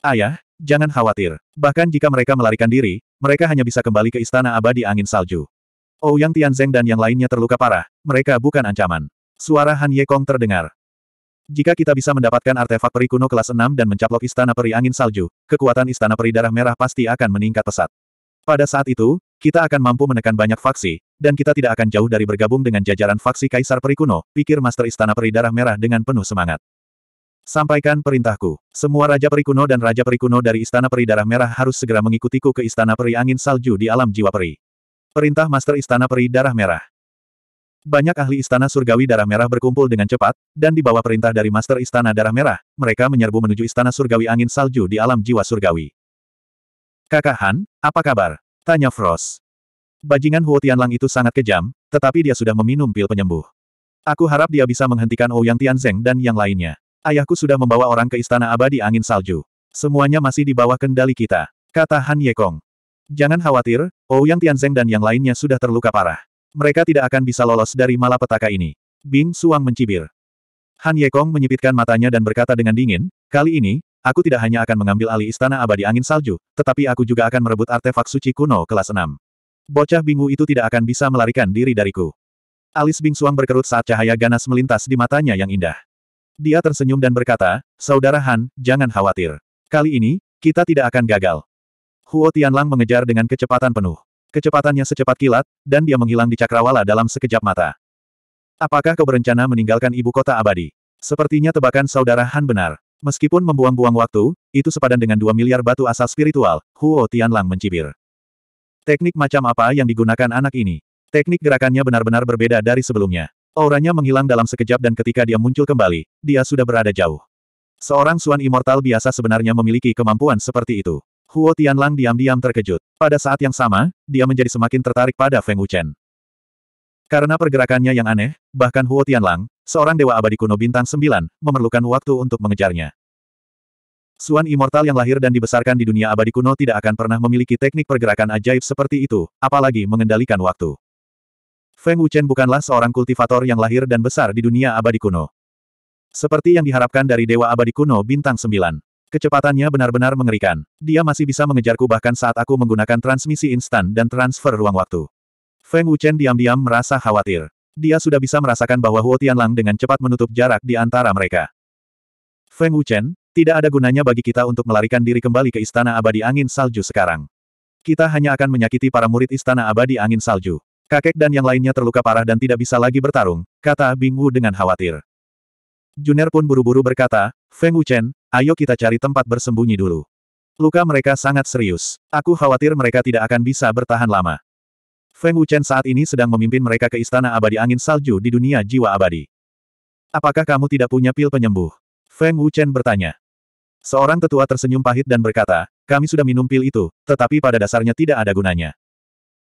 Ayah, jangan khawatir. Bahkan jika mereka melarikan diri, mereka hanya bisa kembali ke Istana Abadi Angin Salju. Ouyang oh, Tianzeng dan yang lainnya terluka parah, mereka bukan ancaman. Suara Han Yekong terdengar. Jika kita bisa mendapatkan artefak peri kuno kelas 6 dan mencaplok istana peri angin salju, kekuatan istana peri darah merah pasti akan meningkat pesat. Pada saat itu, kita akan mampu menekan banyak faksi, dan kita tidak akan jauh dari bergabung dengan jajaran faksi Kaisar Peri Kuno, pikir Master Istana Peri Darah Merah dengan penuh semangat. Sampaikan perintahku. Semua Raja Peri Kuno dan Raja Peri Kuno dari Istana Peri Darah Merah harus segera mengikutiku ke Istana Peri Angin Salju di alam jiwa peri. Perintah Master Istana Peri Darah Merah. Banyak ahli Istana Surgawi Darah Merah berkumpul dengan cepat, dan di bawah perintah dari Master Istana Darah Merah, mereka menyerbu menuju Istana Surgawi Angin Salju di alam jiwa surgawi. Kakak Han, apa kabar? Tanya Frost. Bajingan Huo Tianlang itu sangat kejam, tetapi dia sudah meminum pil penyembuh. Aku harap dia bisa menghentikan Ouyang Tianzeng dan yang lainnya. Ayahku sudah membawa orang ke Istana Abadi Angin Salju. Semuanya masih di bawah kendali kita, kata Han Yekong. Jangan khawatir, Ouyang Tianzeng dan yang lainnya sudah terluka parah. Mereka tidak akan bisa lolos dari malapetaka ini. Bing Suang mencibir. Han Yekong menyipitkan matanya dan berkata dengan dingin, kali ini, aku tidak hanya akan mengambil alih istana abadi angin salju, tetapi aku juga akan merebut artefak suci kuno kelas 6. Bocah bingu itu tidak akan bisa melarikan diri dariku. Alis Bing Suang berkerut saat cahaya ganas melintas di matanya yang indah. Dia tersenyum dan berkata, Saudara Han, jangan khawatir. Kali ini, kita tidak akan gagal. Huo Tianlang mengejar dengan kecepatan penuh. Kecepatannya secepat kilat, dan dia menghilang di cakrawala dalam sekejap mata. Apakah kau berencana meninggalkan ibu kota abadi? Sepertinya tebakan saudara Han benar. Meskipun membuang-buang waktu, itu sepadan dengan dua miliar batu asal spiritual, Huo Tianlang mencibir. Teknik macam apa yang digunakan anak ini? Teknik gerakannya benar-benar berbeda dari sebelumnya. Auranya menghilang dalam sekejap dan ketika dia muncul kembali, dia sudah berada jauh. Seorang Suan Immortal biasa sebenarnya memiliki kemampuan seperti itu. Huo Tianlang diam-diam terkejut. Pada saat yang sama, dia menjadi semakin tertarik pada Feng Wuchen. Karena pergerakannya yang aneh, bahkan Huo Tianlang, seorang dewa abadi kuno bintang sembilan, memerlukan waktu untuk mengejarnya. Suan Immortal yang lahir dan dibesarkan di dunia abadi kuno tidak akan pernah memiliki teknik pergerakan ajaib seperti itu, apalagi mengendalikan waktu. Feng Wuchen bukanlah seorang kultivator yang lahir dan besar di dunia abadi kuno. Seperti yang diharapkan dari Dewa Abadi Kuno Bintang 9. Kecepatannya benar-benar mengerikan. Dia masih bisa mengejarku bahkan saat aku menggunakan transmisi instan dan transfer ruang waktu. Feng Wuchen diam-diam merasa khawatir. Dia sudah bisa merasakan bahwa Huo Tianlang dengan cepat menutup jarak di antara mereka. Feng Wuchen, tidak ada gunanya bagi kita untuk melarikan diri kembali ke Istana Abadi Angin Salju sekarang. Kita hanya akan menyakiti para murid Istana Abadi Angin Salju. Kakek dan yang lainnya terluka parah dan tidak bisa lagi bertarung, kata Bing Wu dengan khawatir. Juner pun buru-buru berkata, Feng Wuchen, ayo kita cari tempat bersembunyi dulu. Luka mereka sangat serius. Aku khawatir mereka tidak akan bisa bertahan lama. Feng Wuchen saat ini sedang memimpin mereka ke Istana Abadi Angin Salju di dunia jiwa abadi. Apakah kamu tidak punya pil penyembuh? Feng Wuchen bertanya. Seorang tetua tersenyum pahit dan berkata, kami sudah minum pil itu, tetapi pada dasarnya tidak ada gunanya.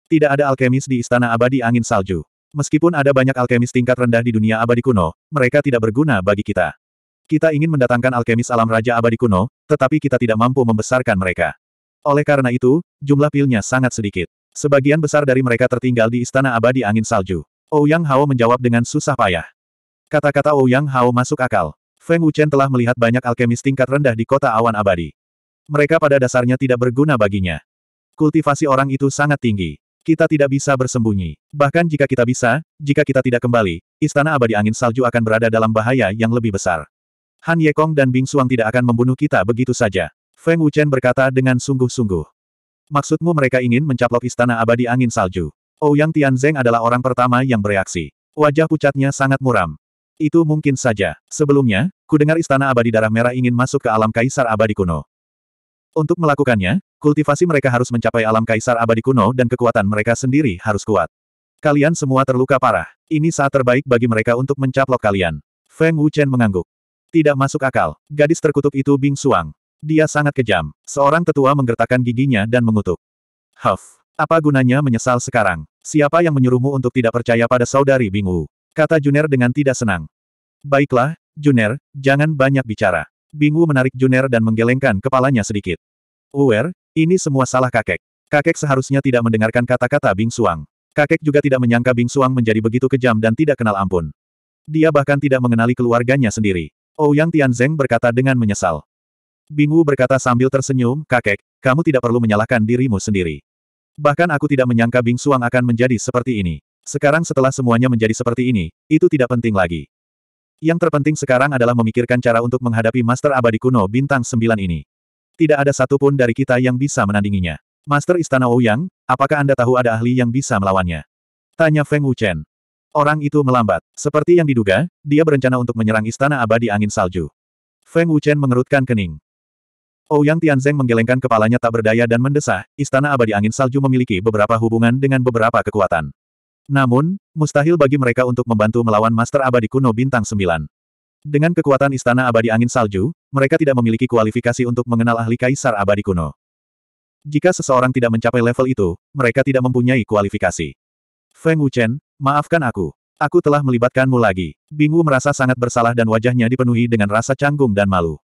Tidak ada alkemis di Istana Abadi Angin Salju. Meskipun ada banyak alkemis tingkat rendah di dunia abadi kuno, mereka tidak berguna bagi kita. Kita ingin mendatangkan alkemis alam Raja Abadi kuno, tetapi kita tidak mampu membesarkan mereka. Oleh karena itu, jumlah pilnya sangat sedikit. Sebagian besar dari mereka tertinggal di Istana Abadi Angin Salju. Ouyang Hao menjawab dengan susah payah. Kata-kata Ouyang Hao masuk akal. Feng Wuchen telah melihat banyak alkemis tingkat rendah di kota awan abadi. Mereka pada dasarnya tidak berguna baginya. Kultivasi orang itu sangat tinggi. Kita tidak bisa bersembunyi. Bahkan jika kita bisa, jika kita tidak kembali, Istana Abadi Angin Salju akan berada dalam bahaya yang lebih besar. Han Yekong dan Bing Suang tidak akan membunuh kita begitu saja. Feng Wuchen berkata dengan sungguh-sungguh. Maksudmu mereka ingin mencaplok istana abadi angin salju. Ouyang oh, Tianzeng adalah orang pertama yang bereaksi. Wajah pucatnya sangat muram. Itu mungkin saja. Sebelumnya, ku dengar istana abadi darah merah ingin masuk ke alam kaisar abadi kuno. Untuk melakukannya, kultivasi mereka harus mencapai alam kaisar abadi kuno dan kekuatan mereka sendiri harus kuat. Kalian semua terluka parah. Ini saat terbaik bagi mereka untuk mencaplok kalian. Feng Wuchen mengangguk. Tidak masuk akal. Gadis terkutuk itu Bing Suang. Dia sangat kejam. Seorang tetua menggertakkan giginya dan mengutuk. Huff. Apa gunanya menyesal sekarang? Siapa yang menyuruhmu untuk tidak percaya pada saudari Bing Wu? Kata Juner dengan tidak senang. Baiklah, Juner, jangan banyak bicara. Bing Wu menarik Juner dan menggelengkan kepalanya sedikit. Uwer, ini semua salah kakek. Kakek seharusnya tidak mendengarkan kata-kata Bing Suang. Kakek juga tidak menyangka Bing Suang menjadi begitu kejam dan tidak kenal ampun. Dia bahkan tidak mengenali keluarganya sendiri. Ouyang oh, Tianzeng berkata dengan menyesal. Bingu berkata sambil tersenyum, kakek, kamu tidak perlu menyalahkan dirimu sendiri. Bahkan aku tidak menyangka Bing Suang akan menjadi seperti ini. Sekarang setelah semuanya menjadi seperti ini, itu tidak penting lagi. Yang terpenting sekarang adalah memikirkan cara untuk menghadapi Master Abadi Kuno Bintang Sembilan ini. Tidak ada satupun dari kita yang bisa menandinginya. Master Istana Ouyang, apakah Anda tahu ada ahli yang bisa melawannya? Tanya Feng Wuchen. Orang itu melambat. Seperti yang diduga, dia berencana untuk menyerang istana abadi angin salju. Feng Wuchen mengerutkan kening. Ouyang oh, Tianzeng menggelengkan kepalanya tak berdaya dan mendesah, istana abadi angin salju memiliki beberapa hubungan dengan beberapa kekuatan. Namun, mustahil bagi mereka untuk membantu melawan Master Abadi Kuno Bintang 9. Dengan kekuatan istana abadi angin salju, mereka tidak memiliki kualifikasi untuk mengenal ahli kaisar abadi kuno. Jika seseorang tidak mencapai level itu, mereka tidak mempunyai kualifikasi. Feng Wuchen, maafkan aku. Aku telah melibatkanmu lagi. Bingu merasa sangat bersalah dan wajahnya dipenuhi dengan rasa canggung dan malu.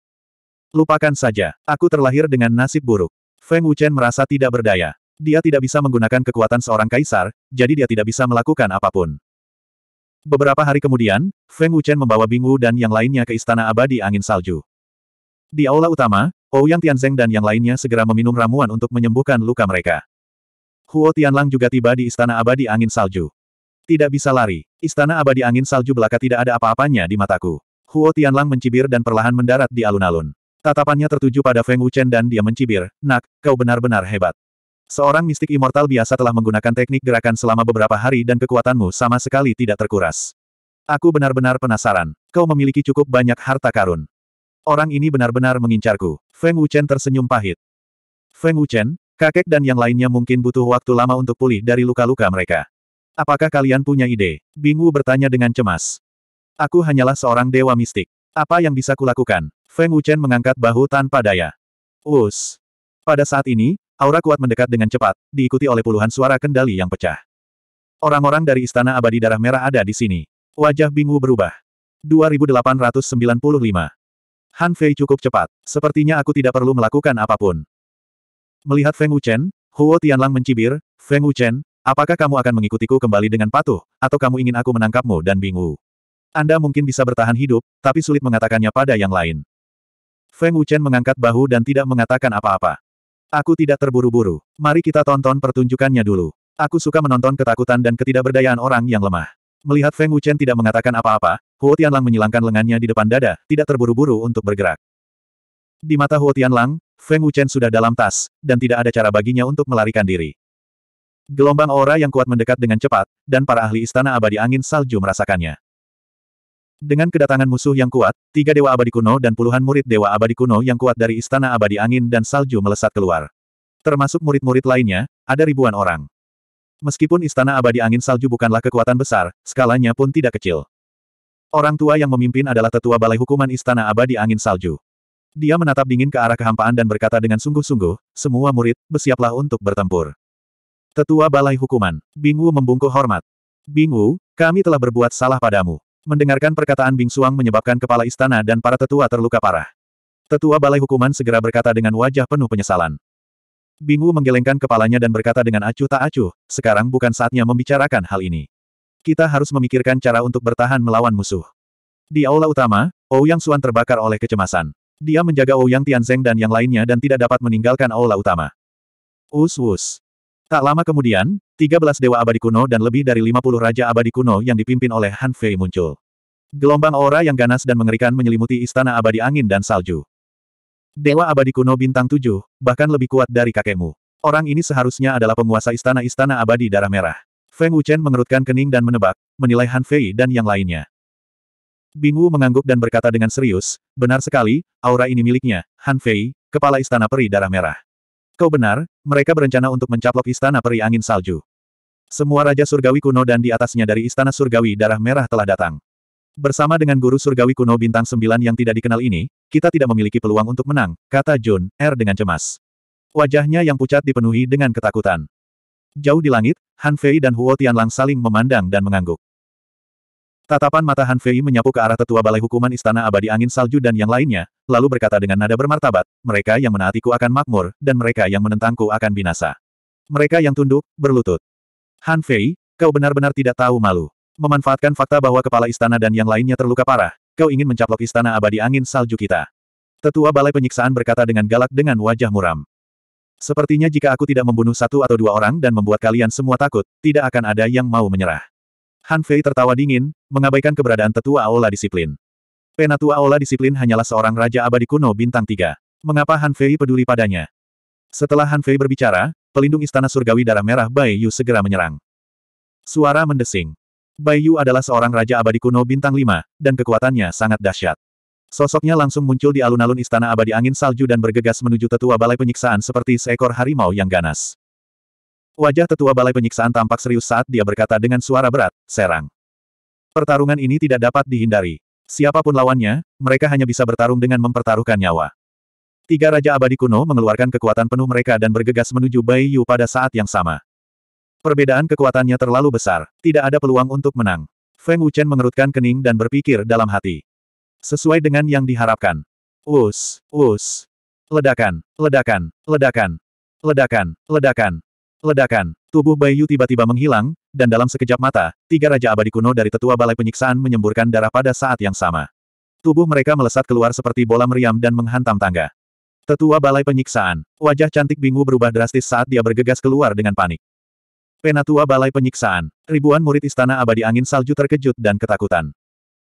Lupakan saja, aku terlahir dengan nasib buruk. Feng Wuchen merasa tidak berdaya. Dia tidak bisa menggunakan kekuatan seorang kaisar, jadi dia tidak bisa melakukan apapun. Beberapa hari kemudian, Feng Wuchen membawa Bingu dan yang lainnya ke Istana Abadi Angin Salju. Di aula utama, Ouyang Tianzeng dan yang lainnya segera meminum ramuan untuk menyembuhkan luka mereka. Huo Tianlang juga tiba di Istana Abadi Angin Salju. Tidak bisa lari. Istana Abadi Angin Salju belaka tidak ada apa-apanya di mataku. Huo Tianlang mencibir dan perlahan mendarat di alun-alun. Tatapannya tertuju pada Feng Wuchen dan dia mencibir, Nak, kau benar-benar hebat. Seorang mistik immortal biasa telah menggunakan teknik gerakan selama beberapa hari dan kekuatanmu sama sekali tidak terkuras. Aku benar-benar penasaran. Kau memiliki cukup banyak harta karun. Orang ini benar-benar mengincarku. Feng Wuchen tersenyum pahit. Feng Wuchen, Kakek dan yang lainnya mungkin butuh waktu lama untuk pulih dari luka-luka mereka. Apakah kalian punya ide? Bingu bertanya dengan cemas. Aku hanyalah seorang dewa mistik. Apa yang bisa kulakukan? Feng Wuchen mengangkat bahu tanpa daya. Us. Pada saat ini, aura kuat mendekat dengan cepat, diikuti oleh puluhan suara kendali yang pecah. Orang-orang dari Istana Abadi Darah Merah ada di sini. Wajah Bingu berubah. 2895. Han Fei cukup cepat. Sepertinya aku tidak perlu melakukan apapun. Melihat Feng Wuchen, Huo Tianlang mencibir, Feng Wuchen, apakah kamu akan mengikutiku kembali dengan patuh, atau kamu ingin aku menangkapmu dan bingung? Anda mungkin bisa bertahan hidup, tapi sulit mengatakannya pada yang lain. Feng Wuchen mengangkat bahu dan tidak mengatakan apa-apa. Aku tidak terburu-buru. Mari kita tonton pertunjukannya dulu. Aku suka menonton ketakutan dan ketidakberdayaan orang yang lemah. Melihat Feng Wuchen tidak mengatakan apa-apa, Huo Tianlang menyilangkan lengannya di depan dada, tidak terburu-buru untuk bergerak. Di mata Huo Tianlang, Feng Wuchen sudah dalam tas, dan tidak ada cara baginya untuk melarikan diri. Gelombang aura yang kuat mendekat dengan cepat, dan para ahli istana abadi angin salju merasakannya. Dengan kedatangan musuh yang kuat, tiga dewa abadi kuno dan puluhan murid dewa abadi kuno yang kuat dari istana abadi angin dan salju melesat keluar. Termasuk murid-murid lainnya, ada ribuan orang. Meskipun istana abadi angin salju bukanlah kekuatan besar, skalanya pun tidak kecil. Orang tua yang memimpin adalah tetua balai hukuman istana abadi angin salju. Dia menatap dingin ke arah kehampaan dan berkata dengan sungguh-sungguh, semua murid, bersiaplah untuk bertempur. Tetua Balai Hukuman, Bingwu membungkuk hormat. Bingwu, kami telah berbuat salah padamu. Mendengarkan perkataan Bing Suang menyebabkan kepala istana dan para tetua terluka parah. Tetua Balai Hukuman segera berkata dengan wajah penuh penyesalan. Bingwu menggelengkan kepalanya dan berkata dengan acuh tak acuh, sekarang bukan saatnya membicarakan hal ini. Kita harus memikirkan cara untuk bertahan melawan musuh. Di aula utama, Ouyang Suan terbakar oleh kecemasan. Dia menjaga Ouyang Tianzeng dan yang lainnya dan tidak dapat meninggalkan aula utama. Us-us. Tak lama kemudian, 13 dewa abadi kuno dan lebih dari 50 raja abadi kuno yang dipimpin oleh Han Fei muncul. Gelombang aura yang ganas dan mengerikan menyelimuti istana abadi angin dan salju. Dewa abadi kuno bintang tujuh bahkan lebih kuat dari kakekmu. Orang ini seharusnya adalah penguasa istana-istana abadi darah merah. Feng Wuchen mengerutkan kening dan menebak, menilai Han Fei dan yang lainnya. Bingu mengangguk dan berkata dengan serius, benar sekali, aura ini miliknya, Han Fei, kepala istana peri darah merah. Kau benar, mereka berencana untuk mencaplok istana peri angin salju. Semua raja surgawi kuno dan di atasnya dari istana surgawi darah merah telah datang. Bersama dengan guru surgawi kuno bintang sembilan yang tidak dikenal ini, kita tidak memiliki peluang untuk menang, kata Jun R er dengan cemas. Wajahnya yang pucat dipenuhi dengan ketakutan. Jauh di langit, Han Fei dan Huo Tianlang saling memandang dan mengangguk. Tatapan mata Han Fei menyapu ke arah tetua balai hukuman Istana Abadi Angin Salju dan yang lainnya, lalu berkata dengan nada bermartabat, mereka yang menaatiku akan makmur, dan mereka yang menentangku akan binasa. Mereka yang tunduk, berlutut. Han Fei, kau benar-benar tidak tahu malu. Memanfaatkan fakta bahwa kepala istana dan yang lainnya terluka parah, kau ingin mencaplok Istana Abadi Angin Salju kita. Tetua balai penyiksaan berkata dengan galak dengan wajah muram. Sepertinya jika aku tidak membunuh satu atau dua orang dan membuat kalian semua takut, tidak akan ada yang mau menyerah. Han Fei tertawa dingin, mengabaikan keberadaan tetua aula disiplin. Penatua aula disiplin hanyalah seorang raja abadi kuno bintang tiga. Mengapa Han Fei peduli padanya? Setelah Han Fei berbicara, pelindung istana surgawi darah merah Bai Yu segera menyerang. Suara mendesing. Bai Yu adalah seorang raja abadi kuno bintang lima, dan kekuatannya sangat dahsyat. Sosoknya langsung muncul di alun-alun istana abadi angin salju dan bergegas menuju tetua balai penyiksaan seperti seekor harimau yang ganas. Wajah tetua balai penyiksaan tampak serius saat dia berkata dengan suara berat, serang. Pertarungan ini tidak dapat dihindari. Siapapun lawannya, mereka hanya bisa bertarung dengan mempertaruhkan nyawa. Tiga Raja Abadi Kuno mengeluarkan kekuatan penuh mereka dan bergegas menuju Bai Yu pada saat yang sama. Perbedaan kekuatannya terlalu besar, tidak ada peluang untuk menang. Feng Wuchen mengerutkan kening dan berpikir dalam hati. Sesuai dengan yang diharapkan. Us, us. Ledakan, ledakan, ledakan, ledakan, ledakan. Ledakan. Tubuh Bayu tiba-tiba menghilang, dan dalam sekejap mata, tiga Raja Abadi kuno dari tetua balai penyiksaan menyemburkan darah pada saat yang sama. Tubuh mereka melesat keluar seperti bola meriam dan menghantam tangga. Tetua balai penyiksaan. Wajah cantik bingung berubah drastis saat dia bergegas keluar dengan panik. Penatua balai penyiksaan. Ribuan murid istana abadi angin salju terkejut dan ketakutan.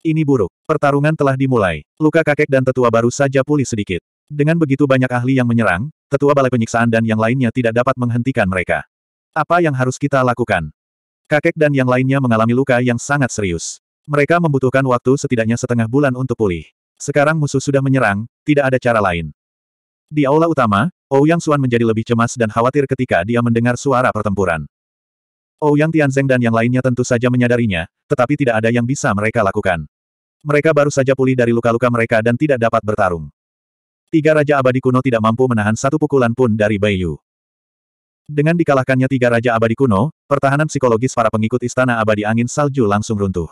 Ini buruk. Pertarungan telah dimulai. Luka kakek dan tetua baru saja pulih sedikit. Dengan begitu banyak ahli yang menyerang, Tetua Balai Penyiksaan dan yang lainnya tidak dapat menghentikan mereka. Apa yang harus kita lakukan? Kakek dan yang lainnya mengalami luka yang sangat serius. Mereka membutuhkan waktu setidaknya setengah bulan untuk pulih. Sekarang musuh sudah menyerang, tidak ada cara lain. Di aula utama, Ouyang Xuan menjadi lebih cemas dan khawatir ketika dia mendengar suara pertempuran. Ouyang Tianzeng dan yang lainnya tentu saja menyadarinya, tetapi tidak ada yang bisa mereka lakukan. Mereka baru saja pulih dari luka-luka mereka dan tidak dapat bertarung. Tiga Raja Abadi Kuno tidak mampu menahan satu pukulan pun dari Bai Yu. Dengan dikalahkannya tiga Raja Abadi Kuno, pertahanan psikologis para pengikut Istana Abadi Angin Salju langsung runtuh.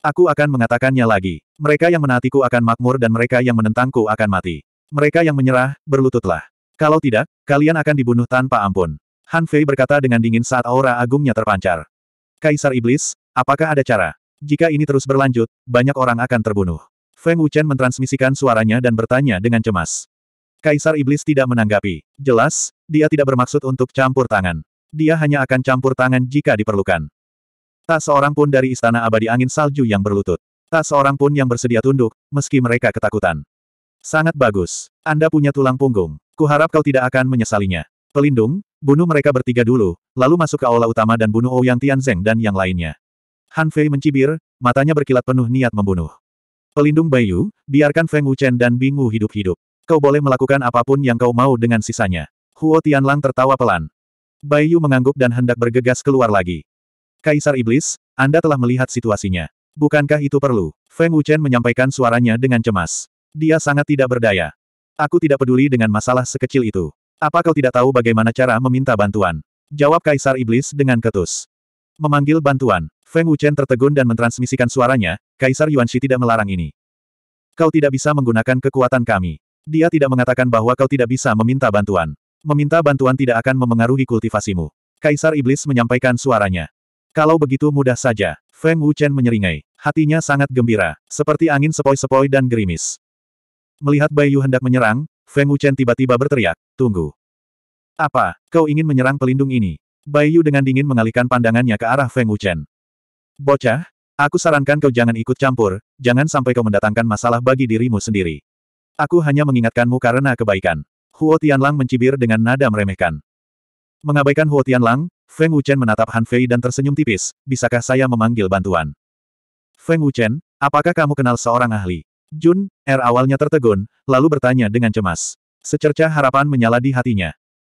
Aku akan mengatakannya lagi. Mereka yang menatiku akan makmur dan mereka yang menentangku akan mati. Mereka yang menyerah, berlututlah. Kalau tidak, kalian akan dibunuh tanpa ampun. Han Fei berkata dengan dingin saat aura agungnya terpancar. Kaisar Iblis, apakah ada cara? Jika ini terus berlanjut, banyak orang akan terbunuh. Feng Wuchen mentransmisikan suaranya dan bertanya dengan cemas. Kaisar Iblis tidak menanggapi. Jelas, dia tidak bermaksud untuk campur tangan. Dia hanya akan campur tangan jika diperlukan. Tak seorang pun dari Istana Abadi Angin Salju yang berlutut. Tak seorang pun yang bersedia tunduk, meski mereka ketakutan. Sangat bagus. Anda punya tulang punggung. Kuharap kau tidak akan menyesalinya. Pelindung, bunuh mereka bertiga dulu, lalu masuk ke aula utama dan bunuh Ouyang Tianzeng dan yang lainnya. Han Fei mencibir, matanya berkilat penuh niat membunuh. Pelindung Bayu, biarkan Feng Wuchen dan Bingu hidup-hidup. Kau boleh melakukan apapun yang kau mau dengan sisanya. Huo Tianlang tertawa pelan. Bayu mengangguk dan hendak bergegas keluar lagi. Kaisar Iblis, Anda telah melihat situasinya. Bukankah itu perlu? Feng Wuchen menyampaikan suaranya dengan cemas. Dia sangat tidak berdaya. Aku tidak peduli dengan masalah sekecil itu. Apa kau tidak tahu bagaimana cara meminta bantuan? Jawab Kaisar Iblis dengan ketus. Memanggil bantuan, Feng Wuchen tertegun dan mentransmisikan suaranya, Kaisar Yuan Shi tidak melarang ini. Kau tidak bisa menggunakan kekuatan kami. Dia tidak mengatakan bahwa kau tidak bisa meminta bantuan. Meminta bantuan tidak akan memengaruhi kultivasimu. Kaisar Iblis menyampaikan suaranya. Kalau begitu mudah saja, Feng Wuchen menyeringai. Hatinya sangat gembira, seperti angin sepoi-sepoi dan gerimis. Melihat Bai Yu hendak menyerang, Feng Wuchen tiba-tiba berteriak, Tunggu. Apa, kau ingin menyerang pelindung ini? Bai Yu dengan dingin mengalihkan pandangannya ke arah Feng Wuchen. Bocah, Aku sarankan kau jangan ikut campur, jangan sampai kau mendatangkan masalah bagi dirimu sendiri. Aku hanya mengingatkanmu karena kebaikan. Huo Tianlang mencibir dengan nada meremehkan. Mengabaikan Huo Tianlang, Feng Wuchen menatap Han Fei dan tersenyum tipis, bisakah saya memanggil bantuan? Feng Wuchen, apakah kamu kenal seorang ahli? Jun, er awalnya tertegun, lalu bertanya dengan cemas. Secerca harapan menyala di hatinya.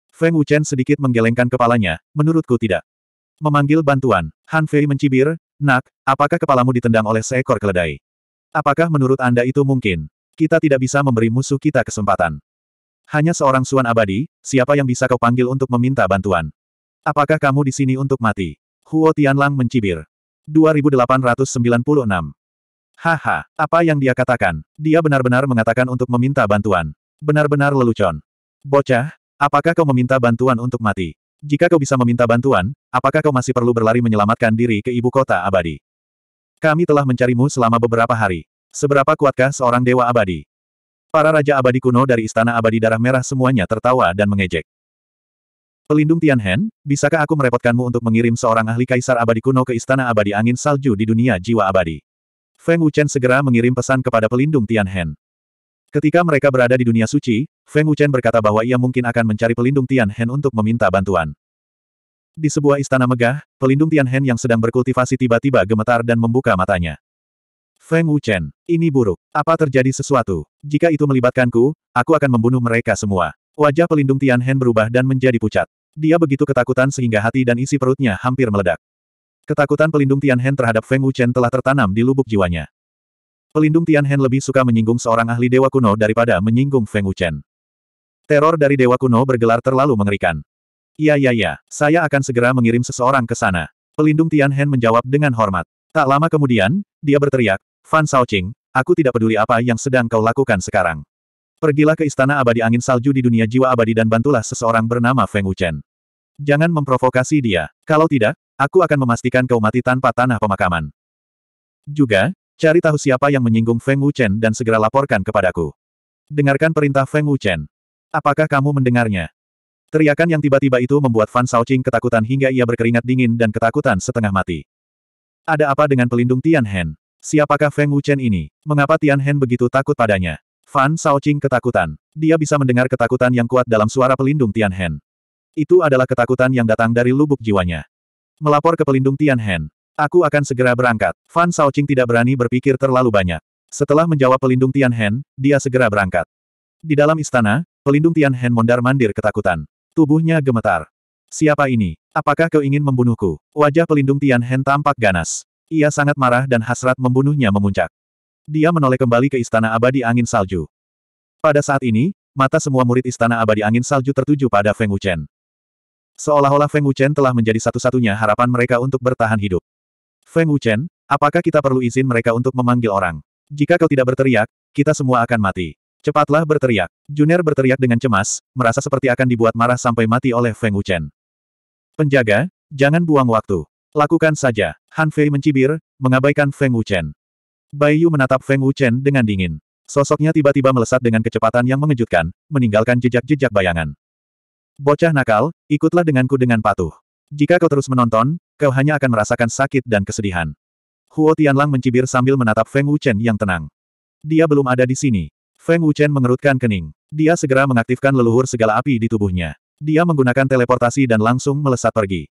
Feng Wuchen sedikit menggelengkan kepalanya, menurutku tidak. Memanggil bantuan, Han Fei mencibir, Nak, apakah kepalamu ditendang oleh seekor keledai? Apakah menurut Anda itu mungkin? Kita tidak bisa memberi musuh kita kesempatan. Hanya seorang suan abadi, siapa yang bisa kau panggil untuk meminta bantuan? Apakah kamu di sini untuk mati? Huo Tianlang mencibir. 2896. Haha, apa yang dia katakan? Dia benar-benar mengatakan untuk meminta bantuan. Benar-benar lelucon. Bocah, apakah kau meminta bantuan untuk mati? Jika kau bisa meminta bantuan, apakah kau masih perlu berlari menyelamatkan diri ke ibu kota abadi? Kami telah mencarimu selama beberapa hari. Seberapa kuatkah seorang dewa abadi? Para raja abadi kuno dari istana abadi darah merah semuanya tertawa dan mengejek. Pelindung Tianhen, bisakah aku merepotkanmu untuk mengirim seorang ahli kaisar abadi kuno ke istana abadi angin salju di dunia jiwa abadi? Feng Wuchen segera mengirim pesan kepada pelindung Tianhen. Ketika mereka berada di dunia suci, Feng Wuchen berkata bahwa ia mungkin akan mencari pelindung Tian Hen untuk meminta bantuan. Di sebuah istana megah, pelindung Tian Hen yang sedang berkultivasi tiba-tiba gemetar dan membuka matanya. Feng Wuchen, ini buruk. Apa terjadi sesuatu? Jika itu melibatkanku, aku akan membunuh mereka semua. Wajah pelindung Tian Hen berubah dan menjadi pucat. Dia begitu ketakutan sehingga hati dan isi perutnya hampir meledak. Ketakutan pelindung Tian Hen terhadap Feng Wuchen telah tertanam di lubuk jiwanya. Pelindung Tianhen lebih suka menyinggung seorang ahli dewa kuno daripada menyinggung Feng Wuchen. Teror dari dewa kuno bergelar terlalu mengerikan. Iya iya iya, saya akan segera mengirim seseorang ke sana. Pelindung Tianhen menjawab dengan hormat. Tak lama kemudian, dia berteriak, Fan Shaoqing, aku tidak peduli apa yang sedang kau lakukan sekarang. Pergilah ke istana abadi angin salju di dunia jiwa abadi dan bantulah seseorang bernama Feng Wuchen. Jangan memprovokasi dia. Kalau tidak, aku akan memastikan kau mati tanpa tanah pemakaman. Juga, Cari tahu siapa yang menyinggung Feng Wuchen dan segera laporkan kepadaku. Dengarkan perintah Feng Wuchen. Apakah kamu mendengarnya? Teriakan yang tiba-tiba itu membuat Fan Shaoqing ketakutan hingga ia berkeringat dingin dan ketakutan setengah mati. Ada apa dengan pelindung Tian Hen? Siapakah Feng Wuchen ini? Mengapa Tian Hen begitu takut padanya? Fan Shaoqing ketakutan. Dia bisa mendengar ketakutan yang kuat dalam suara pelindung Tian Hen. Itu adalah ketakutan yang datang dari lubuk jiwanya. Melapor ke pelindung Tian Hen, Aku akan segera berangkat. Fan Shaoqing tidak berani berpikir terlalu banyak. Setelah menjawab pelindung Tian Hen, dia segera berangkat. Di dalam istana, pelindung Tian Hen mondar-mandir ketakutan. Tubuhnya gemetar. Siapa ini? Apakah kau ingin membunuhku? Wajah pelindung Tian Hen tampak ganas. Ia sangat marah dan hasrat membunuhnya memuncak. Dia menoleh kembali ke istana abadi angin salju. Pada saat ini, mata semua murid istana abadi angin salju tertuju pada Feng Wuchen. Seolah-olah Feng Wuchen telah menjadi satu-satunya harapan mereka untuk bertahan hidup. Feng Wuchen, apakah kita perlu izin mereka untuk memanggil orang? Jika kau tidak berteriak, kita semua akan mati. Cepatlah berteriak. Juner berteriak dengan cemas, merasa seperti akan dibuat marah sampai mati oleh Feng Wuchen. Penjaga, jangan buang waktu. Lakukan saja. Han Fei mencibir, mengabaikan Feng Wuchen. Bai Yu menatap Feng Wuchen dengan dingin. Sosoknya tiba-tiba melesat dengan kecepatan yang mengejutkan, meninggalkan jejak-jejak bayangan. Bocah nakal, ikutlah denganku dengan patuh. Jika kau terus menonton, Kau hanya akan merasakan sakit dan kesedihan. Huo Tianlang mencibir sambil menatap Feng Wuchen yang tenang. Dia belum ada di sini. Feng Wuchen mengerutkan kening. Dia segera mengaktifkan leluhur segala api di tubuhnya. Dia menggunakan teleportasi dan langsung melesat pergi.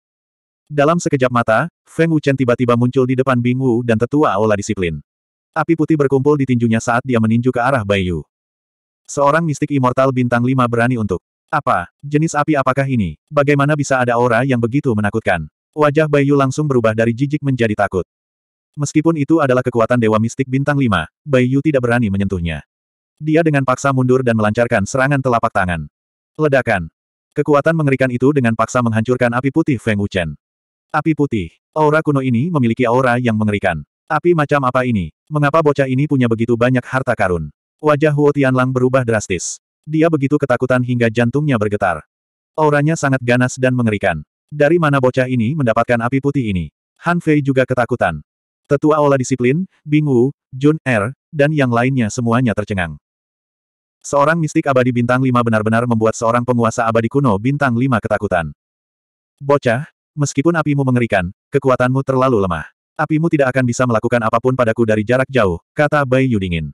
Dalam sekejap mata, Feng Wuchen tiba-tiba muncul di depan Bing Wu dan tetua aula disiplin. Api putih berkumpul di tinjunya saat dia meninju ke arah Bai Yu. Seorang mistik immortal bintang lima berani untuk. Apa? Jenis api apakah ini? Bagaimana bisa ada aura yang begitu menakutkan? Wajah Bayu langsung berubah dari jijik menjadi takut. Meskipun itu adalah kekuatan Dewa Mistik Bintang 5, Bayu tidak berani menyentuhnya. Dia dengan paksa mundur dan melancarkan serangan telapak tangan. Ledakan. Kekuatan mengerikan itu dengan paksa menghancurkan api putih Feng Wuchen. Api putih. Aura kuno ini memiliki aura yang mengerikan. Api macam apa ini? Mengapa bocah ini punya begitu banyak harta karun? Wajah Huo Tianlang berubah drastis. Dia begitu ketakutan hingga jantungnya bergetar. Auranya sangat ganas dan mengerikan. Dari mana bocah ini mendapatkan api putih ini? Han Fei juga ketakutan. Tetua Ola Disiplin, Bing Wu, Jun Er, dan yang lainnya semuanya tercengang. Seorang mistik abadi bintang lima benar-benar membuat seorang penguasa abadi kuno bintang lima ketakutan. Bocah, meskipun apimu mengerikan, kekuatanmu terlalu lemah. Apimu tidak akan bisa melakukan apapun padaku dari jarak jauh, kata Bai Yudingin.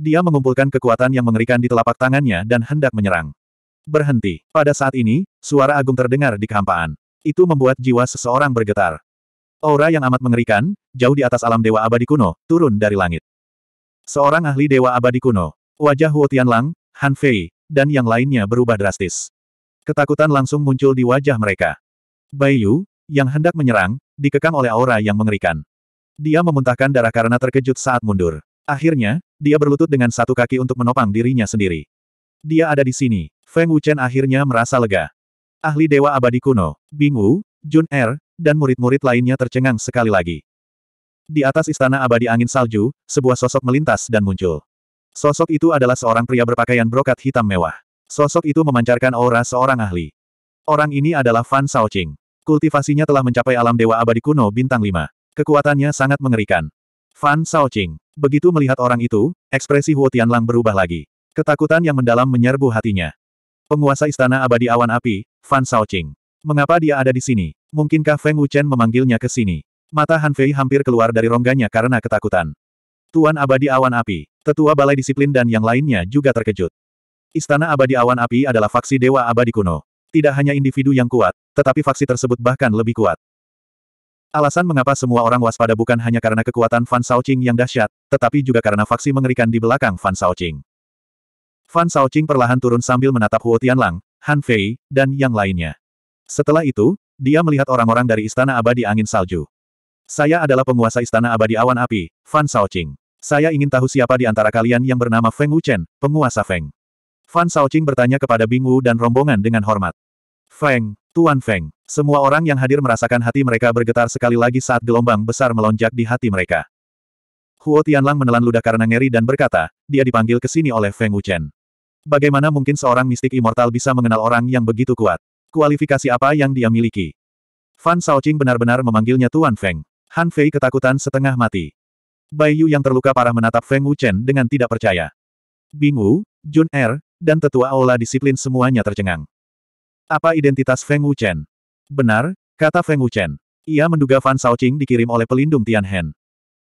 Dia mengumpulkan kekuatan yang mengerikan di telapak tangannya dan hendak menyerang. Berhenti. Pada saat ini, suara agung terdengar di kehampaan. Itu membuat jiwa seseorang bergetar. Aura yang amat mengerikan, jauh di atas alam Dewa Abadi Kuno, turun dari langit. Seorang ahli Dewa Abadi Kuno, wajah Huo Tianlang, Han Fei, dan yang lainnya berubah drastis. Ketakutan langsung muncul di wajah mereka. Bai Yu, yang hendak menyerang, dikekang oleh aura yang mengerikan. Dia memuntahkan darah karena terkejut saat mundur. Akhirnya, dia berlutut dengan satu kaki untuk menopang dirinya sendiri. Dia ada di sini. Feng Wuchen akhirnya merasa lega. Ahli Dewa Abadi Kuno, Bing Wu, Jun Er, dan murid-murid lainnya tercengang sekali lagi. Di atas istana abadi angin salju, sebuah sosok melintas dan muncul. Sosok itu adalah seorang pria berpakaian brokat hitam mewah. Sosok itu memancarkan aura seorang ahli. Orang ini adalah Fan Shaoqing. Kultivasinya telah mencapai alam dewa abadi kuno bintang 5. Kekuatannya sangat mengerikan. Fan Shaoqing. Begitu melihat orang itu, ekspresi Huo Tianlang berubah lagi. Ketakutan yang mendalam menyerbu hatinya. Penguasa Istana Abadi Awan Api, Fan Shaoqing. Mengapa dia ada di sini? Mungkinkah Feng Wuchen memanggilnya ke sini? Mata Han Fei hampir keluar dari rongganya karena ketakutan. Tuan Abadi Awan Api, Tetua Balai Disiplin dan yang lainnya juga terkejut. Istana Abadi Awan Api adalah faksi Dewa Abadi Kuno. Tidak hanya individu yang kuat, tetapi faksi tersebut bahkan lebih kuat. Alasan mengapa semua orang waspada bukan hanya karena kekuatan Fan Shaoqing yang dahsyat, tetapi juga karena faksi mengerikan di belakang Fan Shaoqing. Fan Shaoqing perlahan turun sambil menatap Huo Tianlang, Han Fei, dan yang lainnya. Setelah itu, dia melihat orang-orang dari Istana Abadi Angin Salju. Saya adalah penguasa Istana Abadi Awan Api, Fan Shaoqing. Saya ingin tahu siapa di antara kalian yang bernama Feng Wuchen, penguasa Feng. Fan Shaoqing bertanya kepada Bing Wu dan rombongan dengan hormat. Feng, Tuan Feng, semua orang yang hadir merasakan hati mereka bergetar sekali lagi saat gelombang besar melonjak di hati mereka. Huo Tianlang menelan ludah karena ngeri dan berkata, dia dipanggil ke sini oleh Feng Wuchen. Bagaimana mungkin seorang mistik immortal bisa mengenal orang yang begitu kuat? Kualifikasi apa yang dia miliki? Fan Shaoqing benar-benar memanggilnya Tuan Feng. Han Fei ketakutan setengah mati. Bai Yu yang terluka parah menatap Feng Wuchen dengan tidak percaya. Bing Wu, Jun Er, dan tetua aula disiplin semuanya tercengang. Apa identitas Feng Wuchen? Benar, kata Feng Wuchen. Ia menduga Fan Shaoqing dikirim oleh pelindung Tian Hen.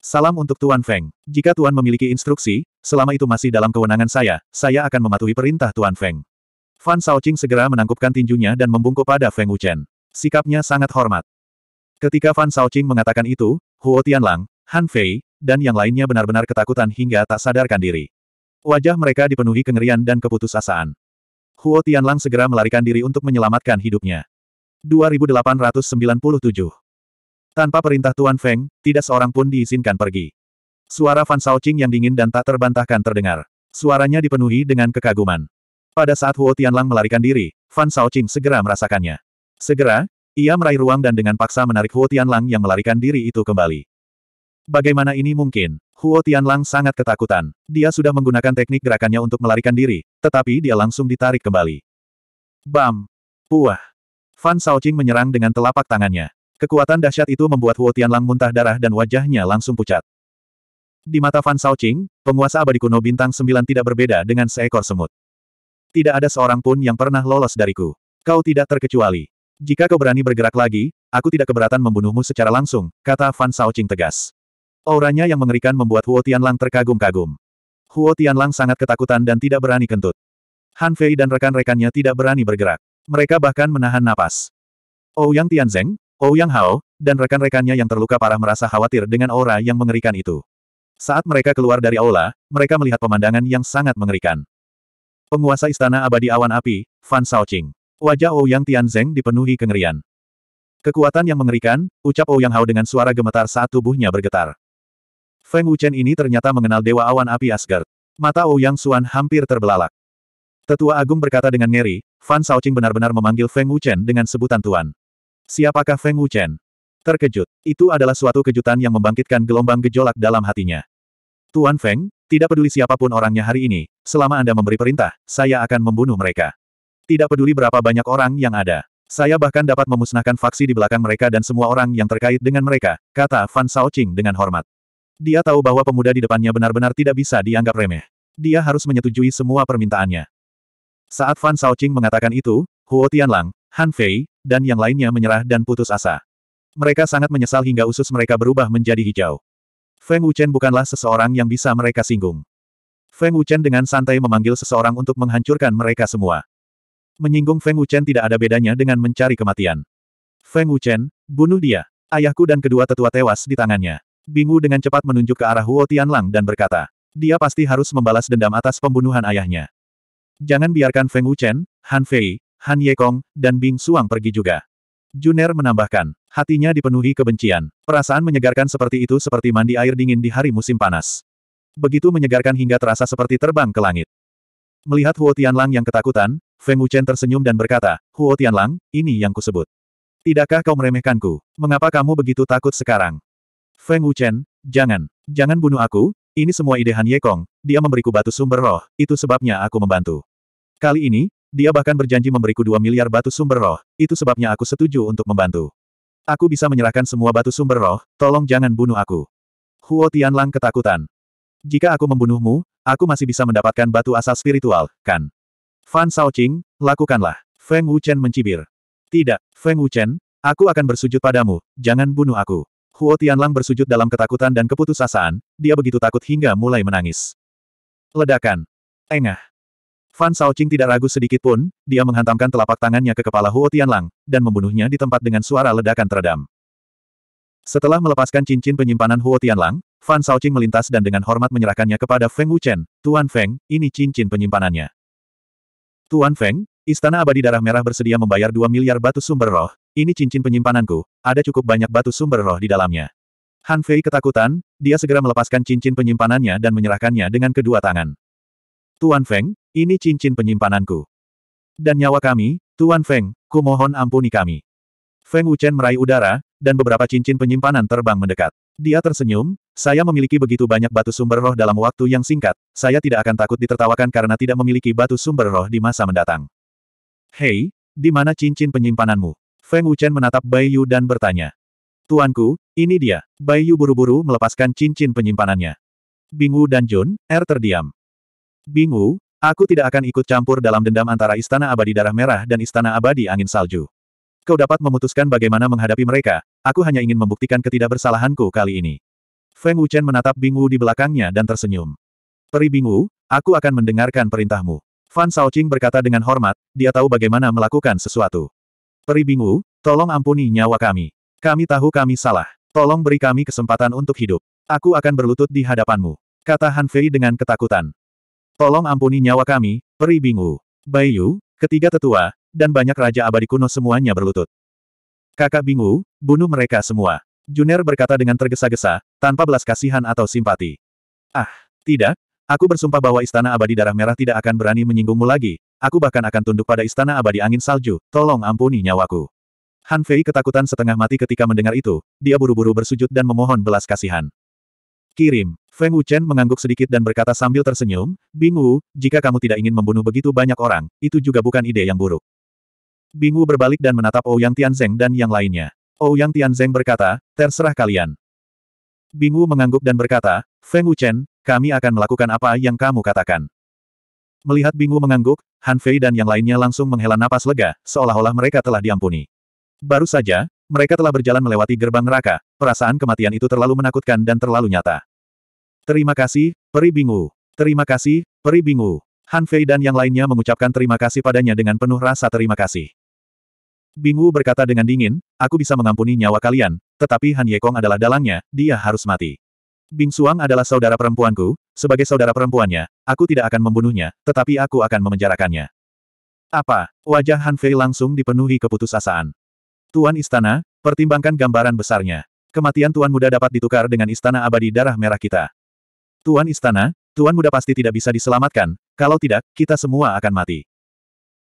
Salam untuk Tuan Feng. Jika Tuan memiliki instruksi, selama itu masih dalam kewenangan saya, saya akan mematuhi perintah Tuan Feng. Fan Shaoqing segera menangkupkan tinjunya dan membungkuk pada Feng Wuchen. Sikapnya sangat hormat. Ketika Fan Shaoqing mengatakan itu, Huo Tianlang, Han Fei, dan yang lainnya benar-benar ketakutan hingga tak sadarkan diri. Wajah mereka dipenuhi kengerian dan keputusasaan. Huo Tianlang segera melarikan diri untuk menyelamatkan hidupnya. 2897 tanpa perintah Tuan Feng, tidak seorang pun diizinkan pergi. Suara Fan Shaoqing yang dingin dan tak terbantahkan terdengar. Suaranya dipenuhi dengan kekaguman. Pada saat Huo Tianlang melarikan diri, Fan Shaoqing segera merasakannya. Segera, ia meraih ruang dan dengan paksa menarik Huo Tianlang yang melarikan diri itu kembali. Bagaimana ini mungkin? Huo Tianlang sangat ketakutan. Dia sudah menggunakan teknik gerakannya untuk melarikan diri, tetapi dia langsung ditarik kembali. Bam! Puah! Fan Shaoqing menyerang dengan telapak tangannya. Kekuatan dahsyat itu membuat Huo Tianlang muntah darah dan wajahnya langsung pucat. Di mata Fan Shaoqing, penguasa abadi kuno bintang sembilan tidak berbeda dengan seekor semut. Tidak ada seorang pun yang pernah lolos dariku. Kau tidak terkecuali. Jika kau berani bergerak lagi, aku tidak keberatan membunuhmu secara langsung, kata Fan Shaoqing tegas. Auranya yang mengerikan membuat Huo Tianlang terkagum-kagum. Huo Tianlang sangat ketakutan dan tidak berani kentut. Han Fei dan rekan-rekannya tidak berani bergerak. Mereka bahkan menahan napas. Ouyang Tianzeng, Ou Yang Hao, dan rekan-rekannya yang terluka parah merasa khawatir dengan aura yang mengerikan itu. Saat mereka keluar dari aula, mereka melihat pemandangan yang sangat mengerikan. Penguasa Istana Abadi Awan Api, Fan Shaoqing. Wajah Ouyang Tianzeng dipenuhi kengerian. Kekuatan yang mengerikan, ucap Ouyang Hao dengan suara gemetar saat tubuhnya bergetar. Feng Wuchen ini ternyata mengenal Dewa Awan Api Asgard. Mata Ouyang Suan hampir terbelalak. Tetua Agung berkata dengan ngeri, Fan Shaoqing benar-benar memanggil Feng Wuchen dengan sebutan Tuan. Siapakah Feng Wuchen? Terkejut. Itu adalah suatu kejutan yang membangkitkan gelombang gejolak dalam hatinya. Tuan Feng, tidak peduli siapapun orangnya hari ini, selama Anda memberi perintah, saya akan membunuh mereka. Tidak peduli berapa banyak orang yang ada. Saya bahkan dapat memusnahkan faksi di belakang mereka dan semua orang yang terkait dengan mereka, kata Fan Shaoqing dengan hormat. Dia tahu bahwa pemuda di depannya benar-benar tidak bisa dianggap remeh. Dia harus menyetujui semua permintaannya. Saat Fan Shaoqing mengatakan itu, Huo Tianlang, Han Fei, dan yang lainnya menyerah dan putus asa. Mereka sangat menyesal hingga usus mereka berubah menjadi hijau. Feng Wuchen bukanlah seseorang yang bisa mereka singgung. Feng Wuchen dengan santai memanggil seseorang untuk menghancurkan mereka semua. Menyinggung Feng Wuchen tidak ada bedanya dengan mencari kematian. Feng Wuchen, bunuh dia. Ayahku dan kedua tetua tewas di tangannya. Bingu dengan cepat menunjuk ke arah Huo Tianlang dan berkata, dia pasti harus membalas dendam atas pembunuhan ayahnya. Jangan biarkan Feng Wuchen, Han Fei, Han Ye Kong dan Bing Suang pergi juga. Juner menambahkan, hatinya dipenuhi kebencian. Perasaan menyegarkan seperti itu seperti mandi air dingin di hari musim panas. Begitu menyegarkan hingga terasa seperti terbang ke langit. Melihat Huo Tianlang yang ketakutan, Feng Wuchen tersenyum dan berkata, Huo Tianlang, ini yang kusebut. Tidakkah kau meremehkanku? Mengapa kamu begitu takut sekarang? Feng Wuchen, jangan, jangan bunuh aku, ini semua ide Han Ye Kong. dia memberiku batu sumber roh, itu sebabnya aku membantu. Kali ini, dia bahkan berjanji memberiku dua miliar batu sumber roh, itu sebabnya aku setuju untuk membantu. Aku bisa menyerahkan semua batu sumber roh, tolong jangan bunuh aku. Huo Tianlang ketakutan. Jika aku membunuhmu, aku masih bisa mendapatkan batu asal spiritual, kan? Fan Shaoqing, lakukanlah. Feng Wuchen mencibir. Tidak, Feng Wuchen, aku akan bersujud padamu, jangan bunuh aku. Huo Tianlang bersujud dalam ketakutan dan keputusasaan, dia begitu takut hingga mulai menangis. Ledakan. Engah. Fan Shaoqing tidak ragu sedikit pun, dia menghantamkan telapak tangannya ke kepala Huo Tianlang, dan membunuhnya di tempat dengan suara ledakan teredam. Setelah melepaskan cincin penyimpanan Huo Tianlang, Fan Shaoqing melintas dan dengan hormat menyerahkannya kepada Feng Wuchen, Tuan Feng, ini cincin penyimpanannya. Tuan Feng, Istana Abadi Darah Merah bersedia membayar 2 miliar batu sumber roh, ini cincin penyimpananku, ada cukup banyak batu sumber roh di dalamnya. Han Fei ketakutan, dia segera melepaskan cincin penyimpanannya dan menyerahkannya dengan kedua tangan. Tuan Feng, ini cincin penyimpananku. Dan nyawa kami, Tuan Feng, kumohon ampuni kami. Feng Wuchen meraih udara, dan beberapa cincin penyimpanan terbang mendekat. Dia tersenyum, saya memiliki begitu banyak batu sumber roh dalam waktu yang singkat, saya tidak akan takut ditertawakan karena tidak memiliki batu sumber roh di masa mendatang. Hei, di mana cincin penyimpananmu? Feng Wuchen menatap Bai Yu dan bertanya. Tuanku, ini dia. Bai Yu buru-buru melepaskan cincin penyimpanannya. Bingu dan Jun, Er terdiam. Bingu, Aku tidak akan ikut campur dalam dendam antara Istana Abadi Darah Merah dan Istana Abadi Angin Salju. Kau dapat memutuskan bagaimana menghadapi mereka, aku hanya ingin membuktikan ketidakbersalahanku kali ini. Feng Wuchen menatap Bingwu di belakangnya dan tersenyum. Peri Bingwu, aku akan mendengarkan perintahmu. Fan Shaoqing berkata dengan hormat, dia tahu bagaimana melakukan sesuatu. Peri Bingwu, tolong ampuni nyawa kami. Kami tahu kami salah. Tolong beri kami kesempatan untuk hidup. Aku akan berlutut di hadapanmu. Kata Han Fei dengan ketakutan. Tolong ampuni nyawa kami, Peri Bingu. Bayu, ketiga tetua, dan banyak raja abadi kuno semuanya berlutut. Kakak Bingu, bunuh mereka semua. Juner berkata dengan tergesa-gesa, tanpa belas kasihan atau simpati. Ah, tidak, aku bersumpah bahwa istana abadi darah merah tidak akan berani menyinggungmu lagi, aku bahkan akan tunduk pada istana abadi angin salju, tolong ampuni nyawaku. Han Fei ketakutan setengah mati ketika mendengar itu, dia buru-buru bersujud dan memohon belas kasihan. Kirim. Feng Wuchen mengangguk sedikit dan berkata sambil tersenyum, Bing Wu, jika kamu tidak ingin membunuh begitu banyak orang, itu juga bukan ide yang buruk. Bing Wu berbalik dan menatap Ouyang Tianzeng dan yang lainnya. Ouyang Tianzeng berkata, terserah kalian. Bing Wu mengangguk dan berkata, Feng Wuchen, kami akan melakukan apa yang kamu katakan. Melihat Bing Wu mengangguk, Han Fei dan yang lainnya langsung menghela napas lega, seolah-olah mereka telah diampuni. Baru saja, mereka telah berjalan melewati gerbang neraka, perasaan kematian itu terlalu menakutkan dan terlalu nyata. Terima kasih, Peri Bingu. Terima kasih, Peri Bingu. Han Fei dan yang lainnya mengucapkan terima kasih padanya dengan penuh rasa terima kasih. Bingu berkata dengan dingin, aku bisa mengampuni nyawa kalian, tetapi Han Yekong adalah dalangnya, dia harus mati. Bing Suang adalah saudara perempuanku, sebagai saudara perempuannya, aku tidak akan membunuhnya, tetapi aku akan memenjarakannya. Apa? Wajah Han Fei langsung dipenuhi keputusasaan. Tuan Istana, pertimbangkan gambaran besarnya. Kematian Tuan Muda dapat ditukar dengan Istana Abadi Darah Merah kita. Tuan Istana, Tuan Muda pasti tidak bisa diselamatkan, kalau tidak, kita semua akan mati.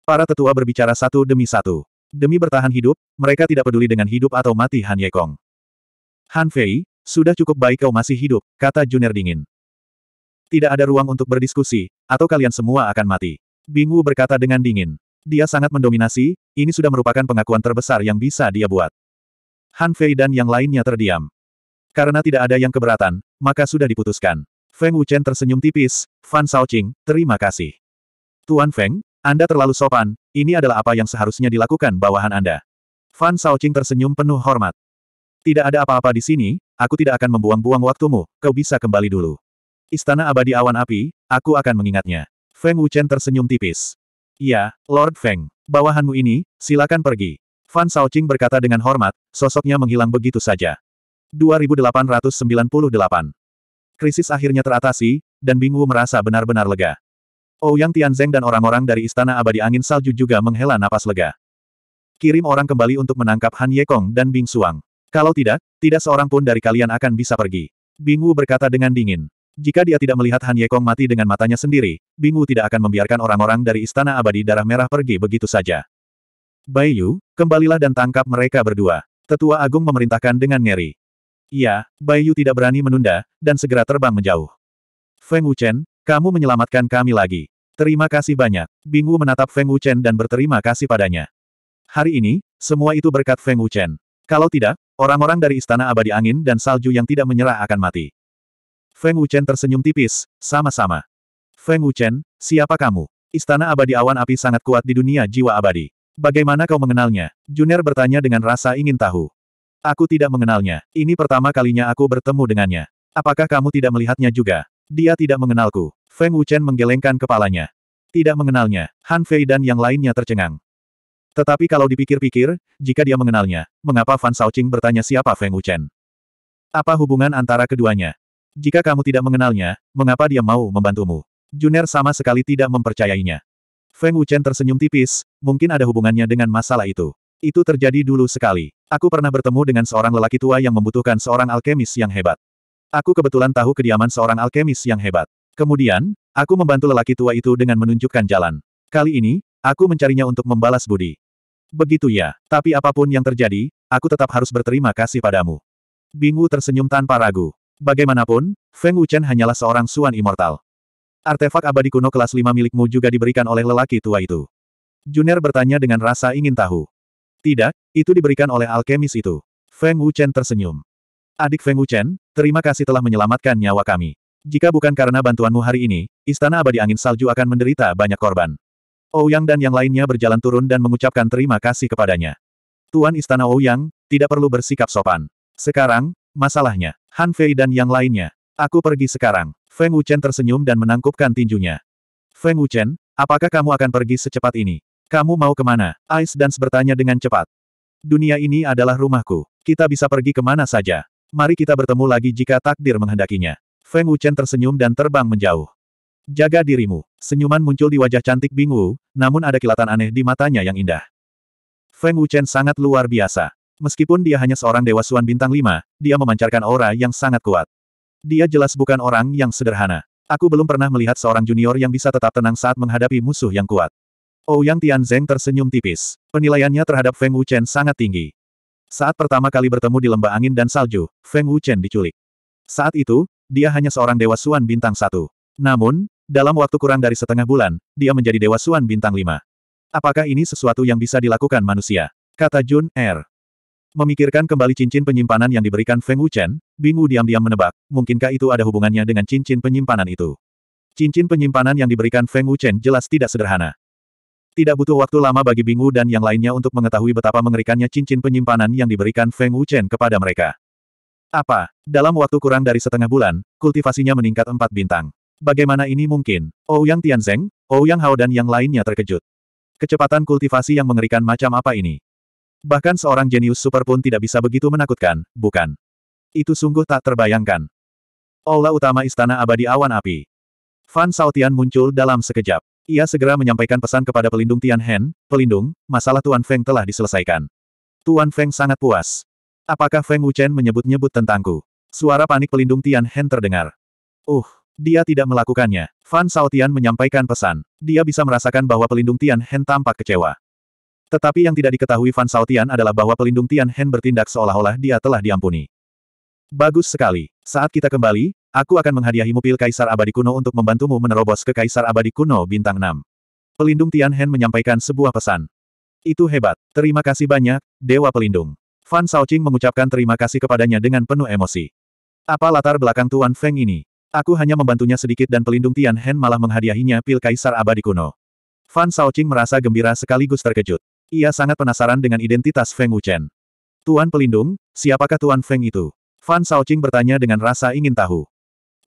Para tetua berbicara satu demi satu. Demi bertahan hidup, mereka tidak peduli dengan hidup atau mati Han Yekong. Han Fei, sudah cukup baik kau masih hidup, kata Juner dingin. Tidak ada ruang untuk berdiskusi, atau kalian semua akan mati. Bingwu berkata dengan dingin. Dia sangat mendominasi, ini sudah merupakan pengakuan terbesar yang bisa dia buat. Han Fei dan yang lainnya terdiam. Karena tidak ada yang keberatan, maka sudah diputuskan. Feng Wuchen tersenyum tipis, Fan Shaoqing, terima kasih. Tuan Feng, Anda terlalu sopan, ini adalah apa yang seharusnya dilakukan bawahan Anda. Fan Shaoqing tersenyum penuh hormat. Tidak ada apa-apa di sini, aku tidak akan membuang-buang waktumu, kau bisa kembali dulu. Istana abadi awan api, aku akan mengingatnya. Feng Wuchen tersenyum tipis. Iya, Lord Feng. Bawahanmu ini, silakan pergi. Fan Shaoqing berkata dengan hormat, sosoknya menghilang begitu saja. 2898. Krisis akhirnya teratasi, dan Bingwu merasa benar-benar lega. Ouyang oh, Tianzeng dan orang-orang dari Istana Abadi Angin Salju juga menghela napas lega. Kirim orang kembali untuk menangkap Han Yekong dan Bing Suang. Kalau tidak, tidak seorang pun dari kalian akan bisa pergi. Bingwu berkata dengan dingin. Jika dia tidak melihat Han Yekong mati dengan matanya sendiri, Bingu tidak akan membiarkan orang-orang dari Istana Abadi Darah Merah pergi begitu saja. Bai Yu, kembalilah dan tangkap mereka berdua. Tetua Agung memerintahkan dengan ngeri. Ya, Bai Yu tidak berani menunda, dan segera terbang menjauh. Feng Wuchen, kamu menyelamatkan kami lagi. Terima kasih banyak. Bingu menatap Feng Wuchen dan berterima kasih padanya. Hari ini, semua itu berkat Feng Wuchen. Kalau tidak, orang-orang dari Istana Abadi Angin dan Salju yang tidak menyerah akan mati. Feng Wuchen tersenyum tipis, sama-sama. Feng Wuchen, siapa kamu? Istana abadi awan api sangat kuat di dunia jiwa abadi. Bagaimana kau mengenalnya? Junior bertanya dengan rasa ingin tahu. Aku tidak mengenalnya. Ini pertama kalinya aku bertemu dengannya. Apakah kamu tidak melihatnya juga? Dia tidak mengenalku. Feng Wuchen menggelengkan kepalanya. Tidak mengenalnya. Han Fei dan yang lainnya tercengang. Tetapi kalau dipikir-pikir, jika dia mengenalnya, mengapa Fan Shaoqing bertanya siapa Feng Wuchen? Apa hubungan antara keduanya? Jika kamu tidak mengenalnya, mengapa dia mau membantumu? Juner sama sekali tidak mempercayainya. Feng Wuchen tersenyum tipis, mungkin ada hubungannya dengan masalah itu. Itu terjadi dulu sekali. Aku pernah bertemu dengan seorang lelaki tua yang membutuhkan seorang alkemis yang hebat. Aku kebetulan tahu kediaman seorang alkemis yang hebat. Kemudian, aku membantu lelaki tua itu dengan menunjukkan jalan. Kali ini, aku mencarinya untuk membalas budi. Begitu ya, tapi apapun yang terjadi, aku tetap harus berterima kasih padamu. Bingu tersenyum tanpa ragu. Bagaimanapun, Feng Wuchen hanyalah seorang Suan Immortal. Artefak abadi kuno kelas 5 milikmu juga diberikan oleh lelaki tua itu. Juner bertanya dengan rasa ingin tahu. Tidak, itu diberikan oleh alkemis itu. Feng Wuchen tersenyum. Adik Feng Wuchen, terima kasih telah menyelamatkan nyawa kami. Jika bukan karena bantuanmu hari ini, Istana Abadi Angin Salju akan menderita banyak korban. Ouyang oh dan yang lainnya berjalan turun dan mengucapkan terima kasih kepadanya. Tuan Istana Ouyang, oh tidak perlu bersikap sopan. Sekarang, masalahnya. Han Fei dan yang lainnya. Aku pergi sekarang. Feng Wuchen tersenyum dan menangkupkan tinjunya. Feng Wuchen, apakah kamu akan pergi secepat ini? Kamu mau kemana? Ice Dance bertanya dengan cepat. Dunia ini adalah rumahku. Kita bisa pergi kemana saja. Mari kita bertemu lagi jika takdir menghendakinya. Feng Wuchen tersenyum dan terbang menjauh. Jaga dirimu. Senyuman muncul di wajah cantik Bing namun ada kilatan aneh di matanya yang indah. Feng Wuchen sangat luar biasa. Meskipun dia hanya seorang Dewa Suan Bintang lima, dia memancarkan aura yang sangat kuat. Dia jelas bukan orang yang sederhana. Aku belum pernah melihat seorang junior yang bisa tetap tenang saat menghadapi musuh yang kuat. Ouyang oh, Tianzeng tersenyum tipis. Penilaiannya terhadap Feng Wuchen sangat tinggi. Saat pertama kali bertemu di lembah angin dan salju, Feng Wuchen diculik. Saat itu, dia hanya seorang Dewa Suan Bintang satu. Namun, dalam waktu kurang dari setengah bulan, dia menjadi Dewa Suan Bintang lima. Apakah ini sesuatu yang bisa dilakukan manusia? Kata Jun Er. Memikirkan kembali cincin penyimpanan yang diberikan Feng Wuchen, Wu diam-diam menebak, mungkinkah itu ada hubungannya dengan cincin penyimpanan itu. Cincin penyimpanan yang diberikan Feng Wuchen jelas tidak sederhana. Tidak butuh waktu lama bagi Bing Wu dan yang lainnya untuk mengetahui betapa mengerikannya cincin penyimpanan yang diberikan Feng Wuchen kepada mereka. Apa? Dalam waktu kurang dari setengah bulan, kultivasinya meningkat empat bintang. Bagaimana ini mungkin? Ouyang oh, Tianzeng, Ouyang oh, Hao dan yang lainnya terkejut. Kecepatan kultivasi yang mengerikan macam apa ini? Bahkan seorang jenius super pun tidak bisa begitu menakutkan, bukan? Itu sungguh tak terbayangkan. Aula utama Istana Abadi Awan Api. Fan Saotian muncul dalam sekejap. Ia segera menyampaikan pesan kepada pelindung Tian Hen, pelindung, masalah Tuan Feng telah diselesaikan. Tuan Feng sangat puas. Apakah Feng Wuchen menyebut-nyebut tentangku? Suara panik pelindung Tian Hen terdengar. Uh, dia tidak melakukannya. Fan Saotian menyampaikan pesan. Dia bisa merasakan bahwa pelindung Tian Hen tampak kecewa. Tetapi yang tidak diketahui Fan Saotian adalah bahwa pelindung Tian Hen bertindak seolah-olah dia telah diampuni. Bagus sekali. Saat kita kembali, aku akan menghadiahimu pil Kaisar Abadi Kuno untuk membantumu menerobos ke Kaisar Abadi Kuno Bintang 6. Pelindung Tian Hen menyampaikan sebuah pesan. Itu hebat. Terima kasih banyak, Dewa Pelindung. Fan Qing mengucapkan terima kasih kepadanya dengan penuh emosi. Apa latar belakang Tuan Feng ini? Aku hanya membantunya sedikit dan pelindung Tian Hen malah menghadiahinya pil Kaisar Abadi Kuno. Fan Qing merasa gembira sekaligus terkejut. Ia sangat penasaran dengan identitas Feng Wuchen. Tuan pelindung, siapakah Tuan Feng itu? Fan Shaoqing bertanya dengan rasa ingin tahu.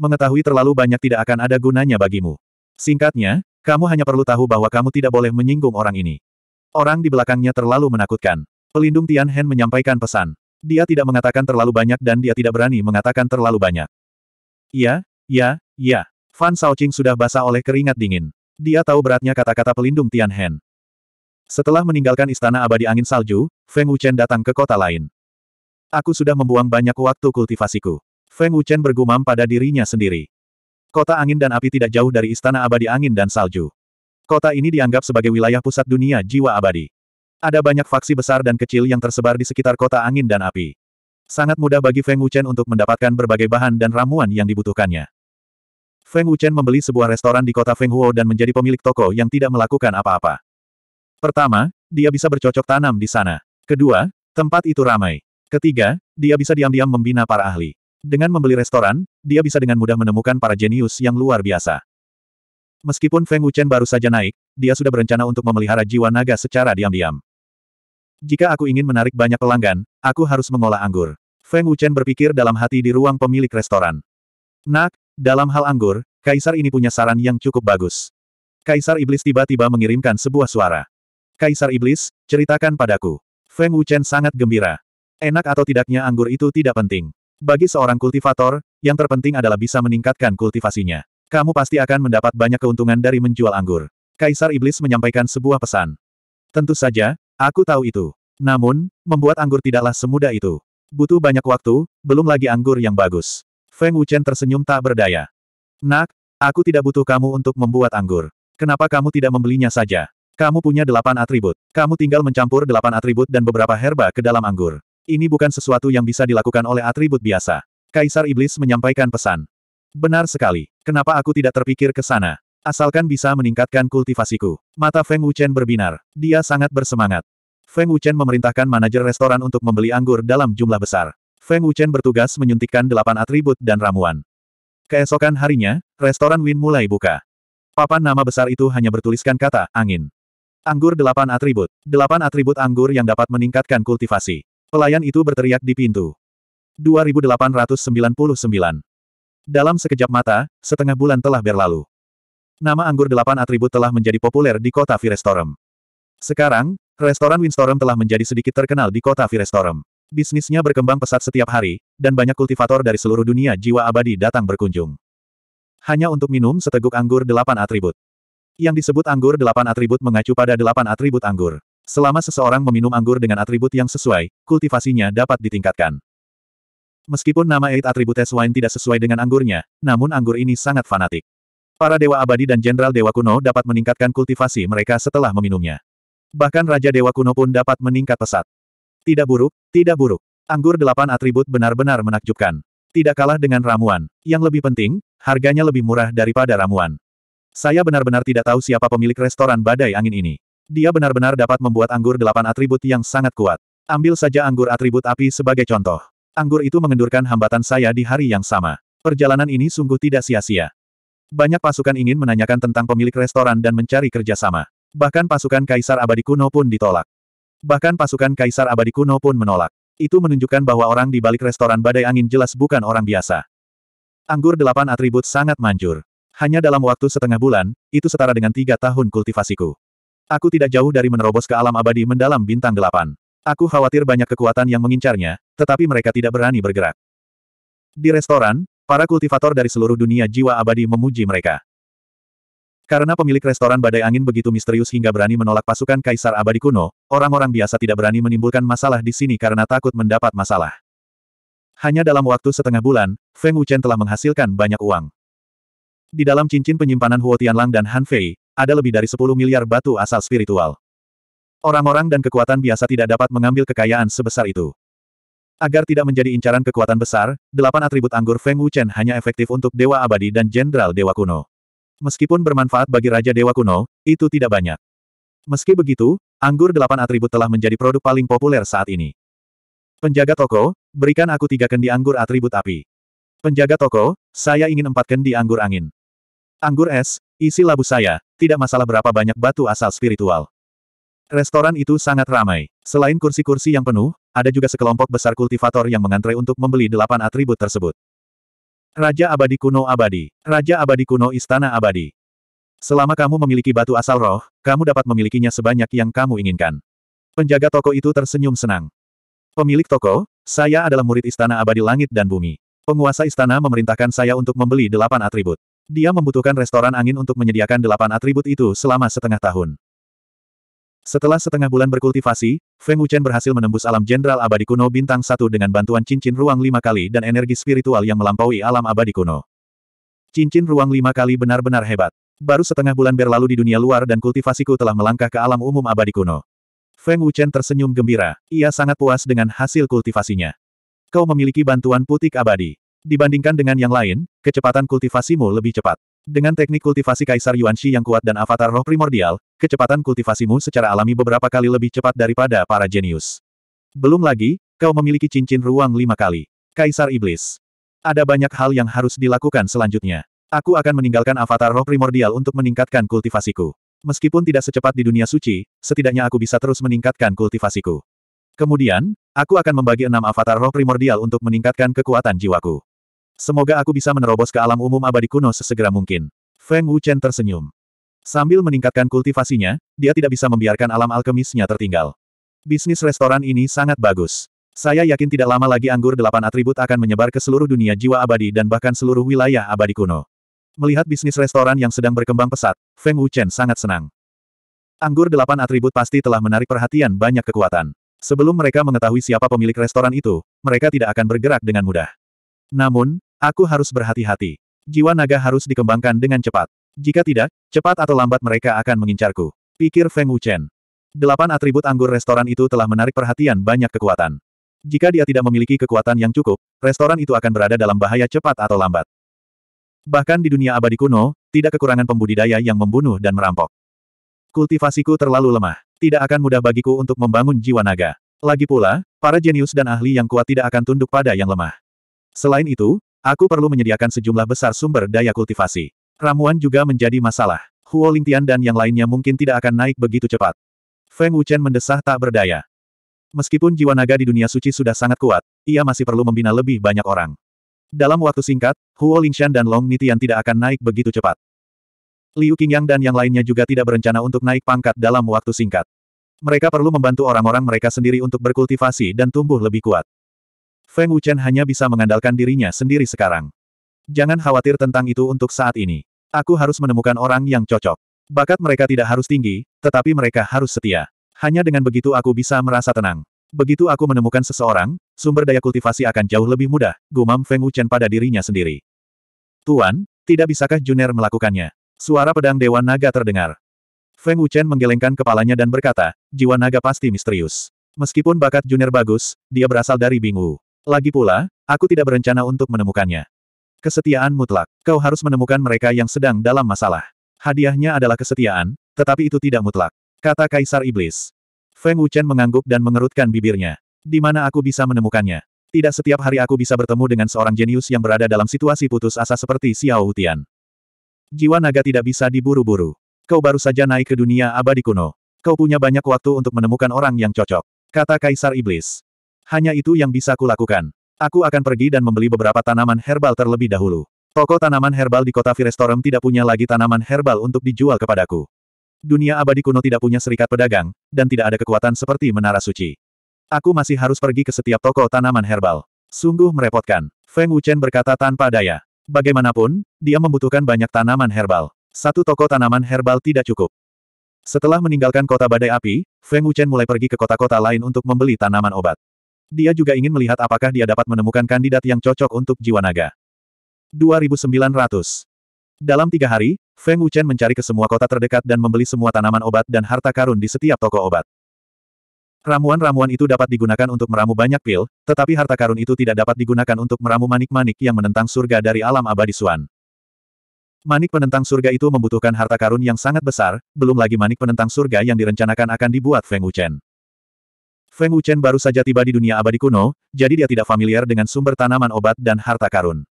Mengetahui terlalu banyak tidak akan ada gunanya bagimu. Singkatnya, kamu hanya perlu tahu bahwa kamu tidak boleh menyinggung orang ini. Orang di belakangnya terlalu menakutkan. Pelindung Tian Hen menyampaikan pesan. Dia tidak mengatakan terlalu banyak dan dia tidak berani mengatakan terlalu banyak. Ya, ya, ya. Fan Shaoqing sudah basah oleh keringat dingin. Dia tahu beratnya kata-kata pelindung Tian Hen. Setelah meninggalkan istana abadi angin salju, Feng Wuchen datang ke kota lain. Aku sudah membuang banyak waktu kultivasiku. Feng Wuchen bergumam pada dirinya sendiri. Kota angin dan api tidak jauh dari istana abadi angin dan salju. Kota ini dianggap sebagai wilayah pusat dunia jiwa abadi. Ada banyak faksi besar dan kecil yang tersebar di sekitar kota angin dan api. Sangat mudah bagi Feng Wuchen untuk mendapatkan berbagai bahan dan ramuan yang dibutuhkannya. Feng Wuchen membeli sebuah restoran di kota Feng Huo dan menjadi pemilik toko yang tidak melakukan apa-apa. Pertama, dia bisa bercocok tanam di sana. Kedua, tempat itu ramai. Ketiga, dia bisa diam-diam membina para ahli. Dengan membeli restoran, dia bisa dengan mudah menemukan para jenius yang luar biasa. Meskipun Feng Wuchen baru saja naik, dia sudah berencana untuk memelihara jiwa naga secara diam-diam. Jika aku ingin menarik banyak pelanggan, aku harus mengolah anggur. Feng Wuchen berpikir dalam hati di ruang pemilik restoran. Nak, dalam hal anggur, kaisar ini punya saran yang cukup bagus. Kaisar Iblis tiba-tiba mengirimkan sebuah suara. Kaisar Iblis, ceritakan padaku. Feng Wuchen sangat gembira. Enak atau tidaknya anggur itu tidak penting. Bagi seorang kultivator, yang terpenting adalah bisa meningkatkan kultivasinya. Kamu pasti akan mendapat banyak keuntungan dari menjual anggur. Kaisar Iblis menyampaikan sebuah pesan. Tentu saja, aku tahu itu. Namun, membuat anggur tidaklah semudah itu. Butuh banyak waktu, belum lagi anggur yang bagus. Feng Wuchen tersenyum tak berdaya. Nak, aku tidak butuh kamu untuk membuat anggur. Kenapa kamu tidak membelinya saja? Kamu punya delapan atribut. Kamu tinggal mencampur delapan atribut dan beberapa herba ke dalam anggur. Ini bukan sesuatu yang bisa dilakukan oleh atribut biasa. Kaisar Iblis menyampaikan pesan. Benar sekali. Kenapa aku tidak terpikir ke sana? Asalkan bisa meningkatkan kultivasiku. Mata Feng Wuchen berbinar. Dia sangat bersemangat. Feng Wuchen memerintahkan manajer restoran untuk membeli anggur dalam jumlah besar. Feng Wuchen bertugas menyuntikkan delapan atribut dan ramuan. Keesokan harinya, restoran Win mulai buka. Papan nama besar itu hanya bertuliskan kata, angin. Anggur delapan atribut. Delapan atribut anggur yang dapat meningkatkan kultivasi. Pelayan itu berteriak di pintu. 2899. Dalam sekejap mata, setengah bulan telah berlalu. Nama anggur delapan atribut telah menjadi populer di kota Virestorum. Sekarang, restoran Winstorum telah menjadi sedikit terkenal di kota Virestorum. Bisnisnya berkembang pesat setiap hari, dan banyak kultivator dari seluruh dunia jiwa abadi datang berkunjung. Hanya untuk minum seteguk anggur delapan atribut. Yang disebut anggur delapan atribut mengacu pada delapan atribut anggur. Selama seseorang meminum anggur dengan atribut yang sesuai, kultivasinya dapat ditingkatkan. Meskipun nama Eight Atribut es Wine tidak sesuai dengan anggurnya, namun anggur ini sangat fanatik. Para dewa abadi dan jenderal dewa kuno dapat meningkatkan kultivasi mereka setelah meminumnya. Bahkan raja dewa kuno pun dapat meningkat pesat. Tidak buruk, tidak buruk. Anggur delapan atribut benar-benar menakjubkan. Tidak kalah dengan ramuan. Yang lebih penting, harganya lebih murah daripada ramuan. Saya benar-benar tidak tahu siapa pemilik restoran badai angin ini. Dia benar-benar dapat membuat anggur delapan atribut yang sangat kuat. Ambil saja anggur atribut api sebagai contoh. Anggur itu mengendurkan hambatan saya di hari yang sama. Perjalanan ini sungguh tidak sia-sia. Banyak pasukan ingin menanyakan tentang pemilik restoran dan mencari kerjasama. Bahkan pasukan Kaisar Abadi Kuno pun ditolak. Bahkan pasukan Kaisar Abadi Kuno pun menolak. Itu menunjukkan bahwa orang di balik restoran badai angin jelas bukan orang biasa. Anggur delapan atribut sangat manjur. Hanya dalam waktu setengah bulan, itu setara dengan tiga tahun kultivasiku. Aku tidak jauh dari menerobos ke alam abadi mendalam bintang delapan. Aku khawatir banyak kekuatan yang mengincarnya, tetapi mereka tidak berani bergerak. Di restoran, para kultivator dari seluruh dunia jiwa abadi memuji mereka. Karena pemilik restoran badai angin begitu misterius hingga berani menolak pasukan kaisar abadi kuno, orang-orang biasa tidak berani menimbulkan masalah di sini karena takut mendapat masalah. Hanya dalam waktu setengah bulan, Feng Wuchen telah menghasilkan banyak uang. Di dalam cincin penyimpanan Huo Tianlang dan Han Fei, ada lebih dari 10 miliar batu asal spiritual. Orang-orang dan kekuatan biasa tidak dapat mengambil kekayaan sebesar itu. Agar tidak menjadi incaran kekuatan besar, delapan atribut anggur Feng Wuchen hanya efektif untuk Dewa Abadi dan Jenderal Dewa Kuno. Meskipun bermanfaat bagi Raja Dewa Kuno, itu tidak banyak. Meski begitu, anggur delapan atribut telah menjadi produk paling populer saat ini. Penjaga toko, berikan aku tiga kendi anggur atribut api. Penjaga toko, saya ingin empat kendi anggur angin. Anggur es, isi labu saya, tidak masalah berapa banyak batu asal spiritual. Restoran itu sangat ramai. Selain kursi-kursi yang penuh, ada juga sekelompok besar kultivator yang mengantre untuk membeli delapan atribut tersebut. Raja Abadi Kuno Abadi. Raja Abadi Kuno Istana Abadi. Selama kamu memiliki batu asal roh, kamu dapat memilikinya sebanyak yang kamu inginkan. Penjaga toko itu tersenyum senang. Pemilik toko, saya adalah murid Istana Abadi Langit dan Bumi. Penguasa istana memerintahkan saya untuk membeli delapan atribut. Dia membutuhkan restoran angin untuk menyediakan delapan atribut itu selama setengah tahun. Setelah setengah bulan berkultivasi, Feng Wuchen berhasil menembus alam jenderal abadi kuno bintang satu dengan bantuan cincin ruang lima kali dan energi spiritual yang melampaui alam abadi kuno. Cincin ruang lima kali benar-benar hebat. Baru setengah bulan berlalu di dunia luar dan kultivasiku telah melangkah ke alam umum abadi kuno. Feng Wuchen tersenyum gembira. Ia sangat puas dengan hasil kultivasinya. Kau memiliki bantuan putik abadi. Dibandingkan dengan yang lain, kecepatan kultivasimu lebih cepat. Dengan teknik kultivasi Kaisar Yuan Yuanshi yang kuat dan avatar roh primordial, kecepatan kultivasimu secara alami beberapa kali lebih cepat daripada para jenius. Belum lagi, kau memiliki cincin ruang lima kali. Kaisar Iblis. Ada banyak hal yang harus dilakukan selanjutnya. Aku akan meninggalkan avatar roh primordial untuk meningkatkan kultivasiku. Meskipun tidak secepat di dunia suci, setidaknya aku bisa terus meningkatkan kultivasiku. Kemudian, aku akan membagi enam avatar roh primordial untuk meningkatkan kekuatan jiwaku. Semoga aku bisa menerobos ke alam umum abadi kuno sesegera mungkin. Feng Wuchen tersenyum. Sambil meningkatkan kultivasinya, dia tidak bisa membiarkan alam alkemisnya tertinggal. Bisnis restoran ini sangat bagus. Saya yakin tidak lama lagi anggur delapan atribut akan menyebar ke seluruh dunia jiwa abadi dan bahkan seluruh wilayah abadi kuno. Melihat bisnis restoran yang sedang berkembang pesat, Feng Wuchen sangat senang. Anggur delapan atribut pasti telah menarik perhatian banyak kekuatan. Sebelum mereka mengetahui siapa pemilik restoran itu, mereka tidak akan bergerak dengan mudah. Namun, aku harus berhati-hati. Jiwa naga harus dikembangkan dengan cepat. Jika tidak, cepat atau lambat mereka akan mengincarku. Pikir Feng Wuchen. Delapan atribut anggur restoran itu telah menarik perhatian banyak kekuatan. Jika dia tidak memiliki kekuatan yang cukup, restoran itu akan berada dalam bahaya cepat atau lambat. Bahkan di dunia abadi kuno, tidak kekurangan pembudidaya yang membunuh dan merampok. Kultivasiku terlalu lemah. Tidak akan mudah bagiku untuk membangun jiwa naga. Lagi pula, para jenius dan ahli yang kuat tidak akan tunduk pada yang lemah. Selain itu, aku perlu menyediakan sejumlah besar sumber daya kultivasi. Ramuan juga menjadi masalah. Huo Lingtian dan yang lainnya mungkin tidak akan naik begitu cepat. Feng Wuchen mendesah tak berdaya. Meskipun jiwa naga di dunia suci sudah sangat kuat, ia masih perlu membina lebih banyak orang. Dalam waktu singkat, Huo Lingshan dan Long Nitian tidak akan naik begitu cepat. Liu Qingyang dan yang lainnya juga tidak berencana untuk naik pangkat dalam waktu singkat. Mereka perlu membantu orang-orang mereka sendiri untuk berkultivasi dan tumbuh lebih kuat. Feng Wuchen hanya bisa mengandalkan dirinya sendiri sekarang. Jangan khawatir tentang itu untuk saat ini. Aku harus menemukan orang yang cocok. Bakat mereka tidak harus tinggi, tetapi mereka harus setia. Hanya dengan begitu aku bisa merasa tenang. Begitu aku menemukan seseorang, sumber daya kultivasi akan jauh lebih mudah, gumam Feng Wuchen pada dirinya sendiri. Tuan, tidak bisakah Juner melakukannya? Suara pedang Dewa Naga terdengar. Feng Wuchen menggelengkan kepalanya dan berkata, jiwa naga pasti misterius. Meskipun bakat Juner bagus, dia berasal dari Bingu. Lagi pula, aku tidak berencana untuk menemukannya. Kesetiaan mutlak. Kau harus menemukan mereka yang sedang dalam masalah. Hadiahnya adalah kesetiaan, tetapi itu tidak mutlak. Kata Kaisar Iblis. Feng Wuchen mengangguk dan mengerutkan bibirnya. Di mana aku bisa menemukannya? Tidak setiap hari aku bisa bertemu dengan seorang jenius yang berada dalam situasi putus asa seperti Xiao Hutian. Jiwa naga tidak bisa diburu-buru. Kau baru saja naik ke dunia abadi kuno. Kau punya banyak waktu untuk menemukan orang yang cocok. Kata Kaisar Iblis. Hanya itu yang bisa kulakukan. Aku akan pergi dan membeli beberapa tanaman herbal terlebih dahulu. Toko tanaman herbal di kota Virestorum tidak punya lagi tanaman herbal untuk dijual kepadaku. Dunia abadi kuno tidak punya serikat pedagang, dan tidak ada kekuatan seperti menara suci. Aku masih harus pergi ke setiap toko tanaman herbal. Sungguh merepotkan. Feng Wuchen berkata tanpa daya. Bagaimanapun, dia membutuhkan banyak tanaman herbal. Satu toko tanaman herbal tidak cukup. Setelah meninggalkan kota badai api, Feng Wuchen mulai pergi ke kota-kota lain untuk membeli tanaman obat. Dia juga ingin melihat apakah dia dapat menemukan kandidat yang cocok untuk jiwa naga. 2900 Dalam tiga hari, Feng Wuchen mencari ke semua kota terdekat dan membeli semua tanaman obat dan harta karun di setiap toko obat. Ramuan-ramuan itu dapat digunakan untuk meramu banyak pil, tetapi harta karun itu tidak dapat digunakan untuk meramu manik-manik yang menentang surga dari alam abadi Suan. Manik penentang surga itu membutuhkan harta karun yang sangat besar, belum lagi manik penentang surga yang direncanakan akan dibuat Feng Wuchen. Feng Wuchen baru saja tiba di dunia abadi kuno, jadi dia tidak familiar dengan sumber tanaman obat dan harta karun.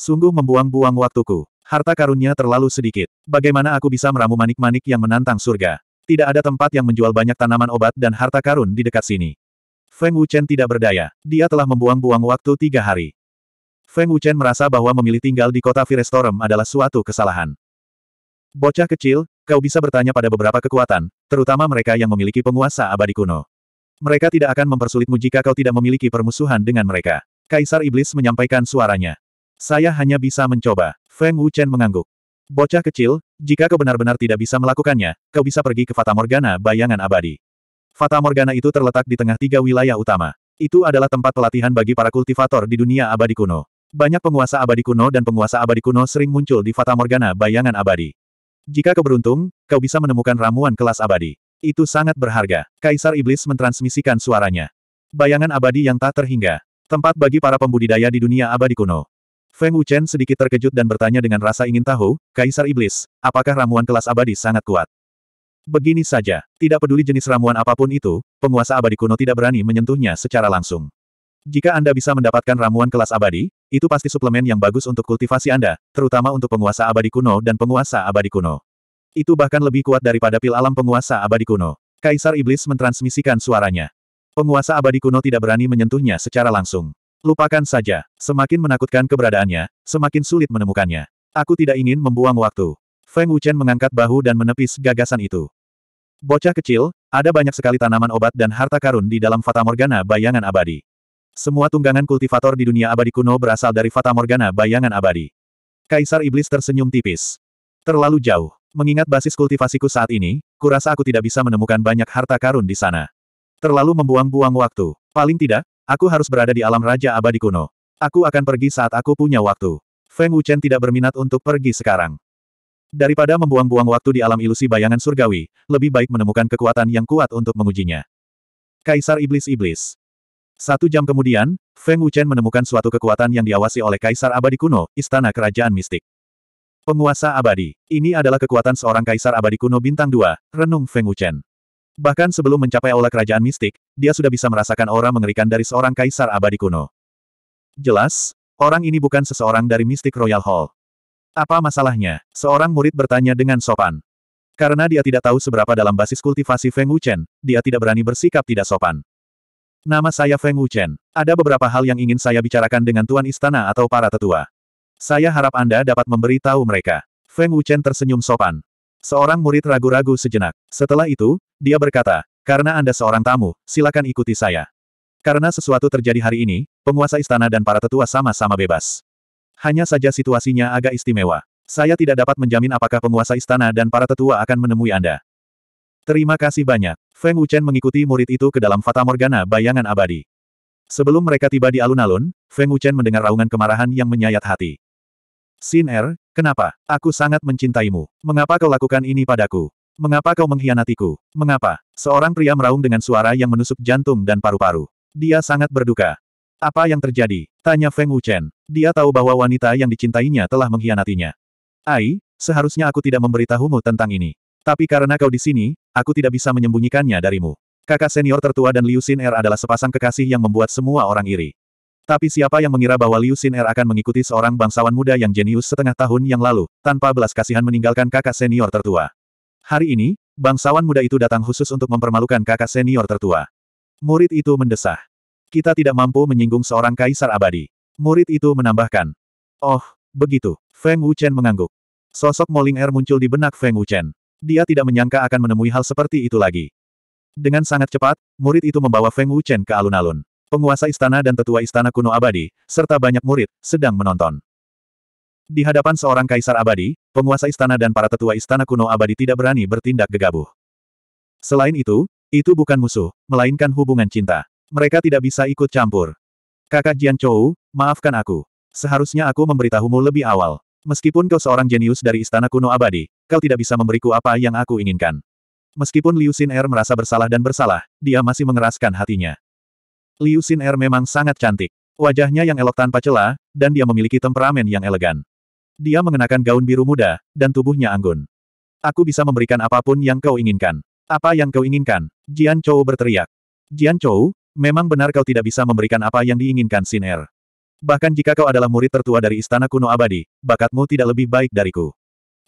Sungguh membuang-buang waktuku. Harta karunnya terlalu sedikit. Bagaimana aku bisa meramu manik-manik yang menantang surga? Tidak ada tempat yang menjual banyak tanaman obat dan harta karun di dekat sini. Feng Wuchen tidak berdaya. Dia telah membuang-buang waktu tiga hari. Feng Wuchen merasa bahwa memilih tinggal di kota Firestorm adalah suatu kesalahan. Bocah kecil, kau bisa bertanya pada beberapa kekuatan, terutama mereka yang memiliki penguasa abadi kuno. Mereka tidak akan mempersulitmu jika kau tidak memiliki permusuhan dengan mereka. Kaisar Iblis menyampaikan suaranya. Saya hanya bisa mencoba. Feng Wuchen mengangguk. Bocah kecil, jika kau benar-benar tidak bisa melakukannya, kau bisa pergi ke Fata Morgana bayangan abadi. Fata Morgana itu terletak di tengah tiga wilayah utama. Itu adalah tempat pelatihan bagi para kultivator di dunia abadi kuno. Banyak penguasa abadi kuno dan penguasa abadi kuno sering muncul di Fata Morgana bayangan abadi. Jika kau beruntung, kau bisa menemukan ramuan kelas abadi. Itu sangat berharga. Kaisar Iblis mentransmisikan suaranya. Bayangan abadi yang tak terhingga. Tempat bagi para pembudidaya di dunia abadi kuno. Feng Wuchen sedikit terkejut dan bertanya dengan rasa ingin tahu, Kaisar Iblis, apakah ramuan kelas abadi sangat kuat? Begini saja, tidak peduli jenis ramuan apapun itu, penguasa abadi kuno tidak berani menyentuhnya secara langsung. Jika Anda bisa mendapatkan ramuan kelas abadi, itu pasti suplemen yang bagus untuk kultivasi Anda, terutama untuk penguasa abadi kuno dan penguasa abadi kuno. Itu bahkan lebih kuat daripada pil alam penguasa abadi kuno. Kaisar Iblis mentransmisikan suaranya. Penguasa abadi kuno tidak berani menyentuhnya secara langsung. Lupakan saja, semakin menakutkan keberadaannya, semakin sulit menemukannya. Aku tidak ingin membuang waktu. Feng Wuchen mengangkat bahu dan menepis gagasan itu. Bocah kecil, ada banyak sekali tanaman obat dan harta karun di dalam Fata Morgana bayangan abadi. Semua tunggangan kultivator di dunia abadi kuno berasal dari Fata Morgana bayangan abadi. Kaisar Iblis tersenyum tipis. Terlalu jauh. Mengingat basis kultivasiku saat ini, kurasa aku tidak bisa menemukan banyak harta karun di sana. Terlalu membuang-buang waktu. Paling tidak, aku harus berada di alam Raja Abadi Kuno. Aku akan pergi saat aku punya waktu. Feng Wuchen tidak berminat untuk pergi sekarang. Daripada membuang-buang waktu di alam ilusi bayangan surgawi, lebih baik menemukan kekuatan yang kuat untuk mengujinya. Kaisar Iblis-Iblis Satu jam kemudian, Feng Wuchen menemukan suatu kekuatan yang diawasi oleh Kaisar Abadi Kuno, Istana Kerajaan Mistik. Penguasa abadi. Ini adalah kekuatan seorang kaisar abadi kuno bintang 2, Renung Feng Wuchen. Bahkan sebelum mencapai aula kerajaan mistik, dia sudah bisa merasakan aura mengerikan dari seorang kaisar abadi kuno. Jelas, orang ini bukan seseorang dari mistik Royal Hall. Apa masalahnya? Seorang murid bertanya dengan sopan. Karena dia tidak tahu seberapa dalam basis kultivasi Feng Wuchen, dia tidak berani bersikap tidak sopan. Nama saya Feng Wuchen. Ada beberapa hal yang ingin saya bicarakan dengan Tuan Istana atau para tetua. Saya harap Anda dapat memberitahu mereka. Feng Wuchen tersenyum sopan. Seorang murid ragu-ragu sejenak. Setelah itu, dia berkata, karena Anda seorang tamu, silakan ikuti saya. Karena sesuatu terjadi hari ini, penguasa istana dan para tetua sama-sama bebas. Hanya saja situasinya agak istimewa. Saya tidak dapat menjamin apakah penguasa istana dan para tetua akan menemui Anda. Terima kasih banyak. Feng Wuchen mengikuti murid itu ke dalam Fata Morgana bayangan abadi. Sebelum mereka tiba di alun-alun, Feng Wuchen mendengar raungan kemarahan yang menyayat hati. Sin Er, kenapa? Aku sangat mencintaimu. Mengapa kau lakukan ini padaku? Mengapa kau mengkhianatiku? Mengapa? Seorang pria meraung dengan suara yang menusuk jantung dan paru-paru. Dia sangat berduka. Apa yang terjadi? Tanya Feng Wuchen. Dia tahu bahwa wanita yang dicintainya telah mengkhianatinya. Ai, seharusnya aku tidak memberitahumu tentang ini. Tapi karena kau di sini, aku tidak bisa menyembunyikannya darimu. Kakak senior tertua dan Liu Xin Er adalah sepasang kekasih yang membuat semua orang iri. Tapi siapa yang mengira bahwa Liu Xin Er akan mengikuti seorang bangsawan muda yang jenius setengah tahun yang lalu, tanpa belas kasihan meninggalkan kakak senior tertua. Hari ini, bangsawan muda itu datang khusus untuk mempermalukan kakak senior tertua. Murid itu mendesah. Kita tidak mampu menyinggung seorang kaisar abadi. Murid itu menambahkan. Oh, begitu. Feng Wuchen mengangguk. Sosok Moling Er muncul di benak Feng Wuchen. Dia tidak menyangka akan menemui hal seperti itu lagi. Dengan sangat cepat, murid itu membawa Feng Wuchen ke alun-alun penguasa istana dan tetua istana kuno abadi, serta banyak murid, sedang menonton. Di hadapan seorang kaisar abadi, penguasa istana dan para tetua istana kuno abadi tidak berani bertindak gegabah. Selain itu, itu bukan musuh, melainkan hubungan cinta. Mereka tidak bisa ikut campur. Kakak Jian Chou, maafkan aku. Seharusnya aku memberitahumu lebih awal. Meskipun kau seorang jenius dari istana kuno abadi, kau tidak bisa memberiku apa yang aku inginkan. Meskipun Liu Xin Er merasa bersalah dan bersalah, dia masih mengeraskan hatinya. Liu Xin Er memang sangat cantik. Wajahnya yang elok tanpa celah, dan dia memiliki temperamen yang elegan. Dia mengenakan gaun biru muda, dan tubuhnya anggun. Aku bisa memberikan apapun yang kau inginkan. Apa yang kau inginkan? Jian Chou berteriak. Jian Chou, memang benar kau tidak bisa memberikan apa yang diinginkan Xin Er. Bahkan jika kau adalah murid tertua dari istana kuno abadi, bakatmu tidak lebih baik dariku.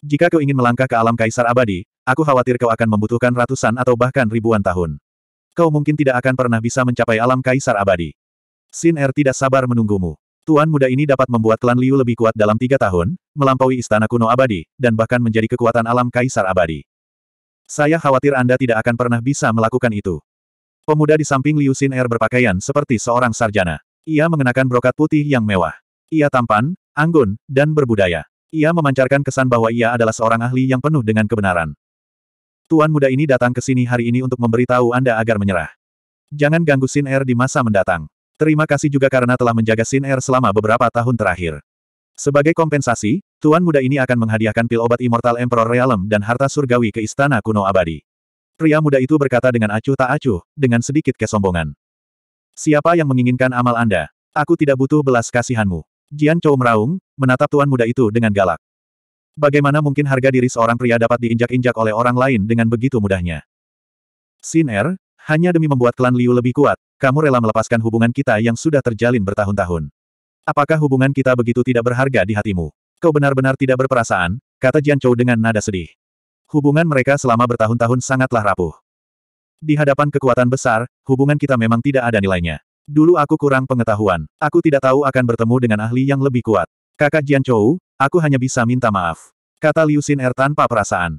Jika kau ingin melangkah ke alam kaisar abadi, aku khawatir kau akan membutuhkan ratusan atau bahkan ribuan tahun. Kau mungkin tidak akan pernah bisa mencapai alam kaisar abadi. Sin Er tidak sabar menunggumu. Tuan muda ini dapat membuat klan Liu lebih kuat dalam tiga tahun, melampaui istana kuno abadi, dan bahkan menjadi kekuatan alam kaisar abadi. Saya khawatir Anda tidak akan pernah bisa melakukan itu. Pemuda di samping Liu Sin Er berpakaian seperti seorang sarjana. Ia mengenakan brokat putih yang mewah. Ia tampan, anggun, dan berbudaya. Ia memancarkan kesan bahwa ia adalah seorang ahli yang penuh dengan kebenaran. Tuan muda ini datang ke sini hari ini untuk memberitahu Anda agar menyerah. Jangan ganggu Sin Er di masa mendatang. Terima kasih juga karena telah menjaga Sin Er selama beberapa tahun terakhir. Sebagai kompensasi, Tuan muda ini akan menghadiahkan pil obat Immortal Emperor Realm dan harta surgawi ke istana kuno abadi. Pria muda itu berkata dengan acuh tak acuh, dengan sedikit kesombongan. Siapa yang menginginkan amal Anda? Aku tidak butuh belas kasihanmu. Jian Chou meraung, menatap tuan muda itu dengan galak. Bagaimana mungkin harga diri seorang pria dapat diinjak-injak oleh orang lain dengan begitu mudahnya? Sin Er, hanya demi membuat klan Liu lebih kuat, kamu rela melepaskan hubungan kita yang sudah terjalin bertahun-tahun. Apakah hubungan kita begitu tidak berharga di hatimu? Kau benar-benar tidak berperasaan, kata Jian Chou dengan nada sedih. Hubungan mereka selama bertahun-tahun sangatlah rapuh. Di hadapan kekuatan besar, hubungan kita memang tidak ada nilainya. Dulu aku kurang pengetahuan. Aku tidak tahu akan bertemu dengan ahli yang lebih kuat. Kakak Jian Chou, aku hanya bisa minta maaf. Kata Liu Xin Er tanpa perasaan.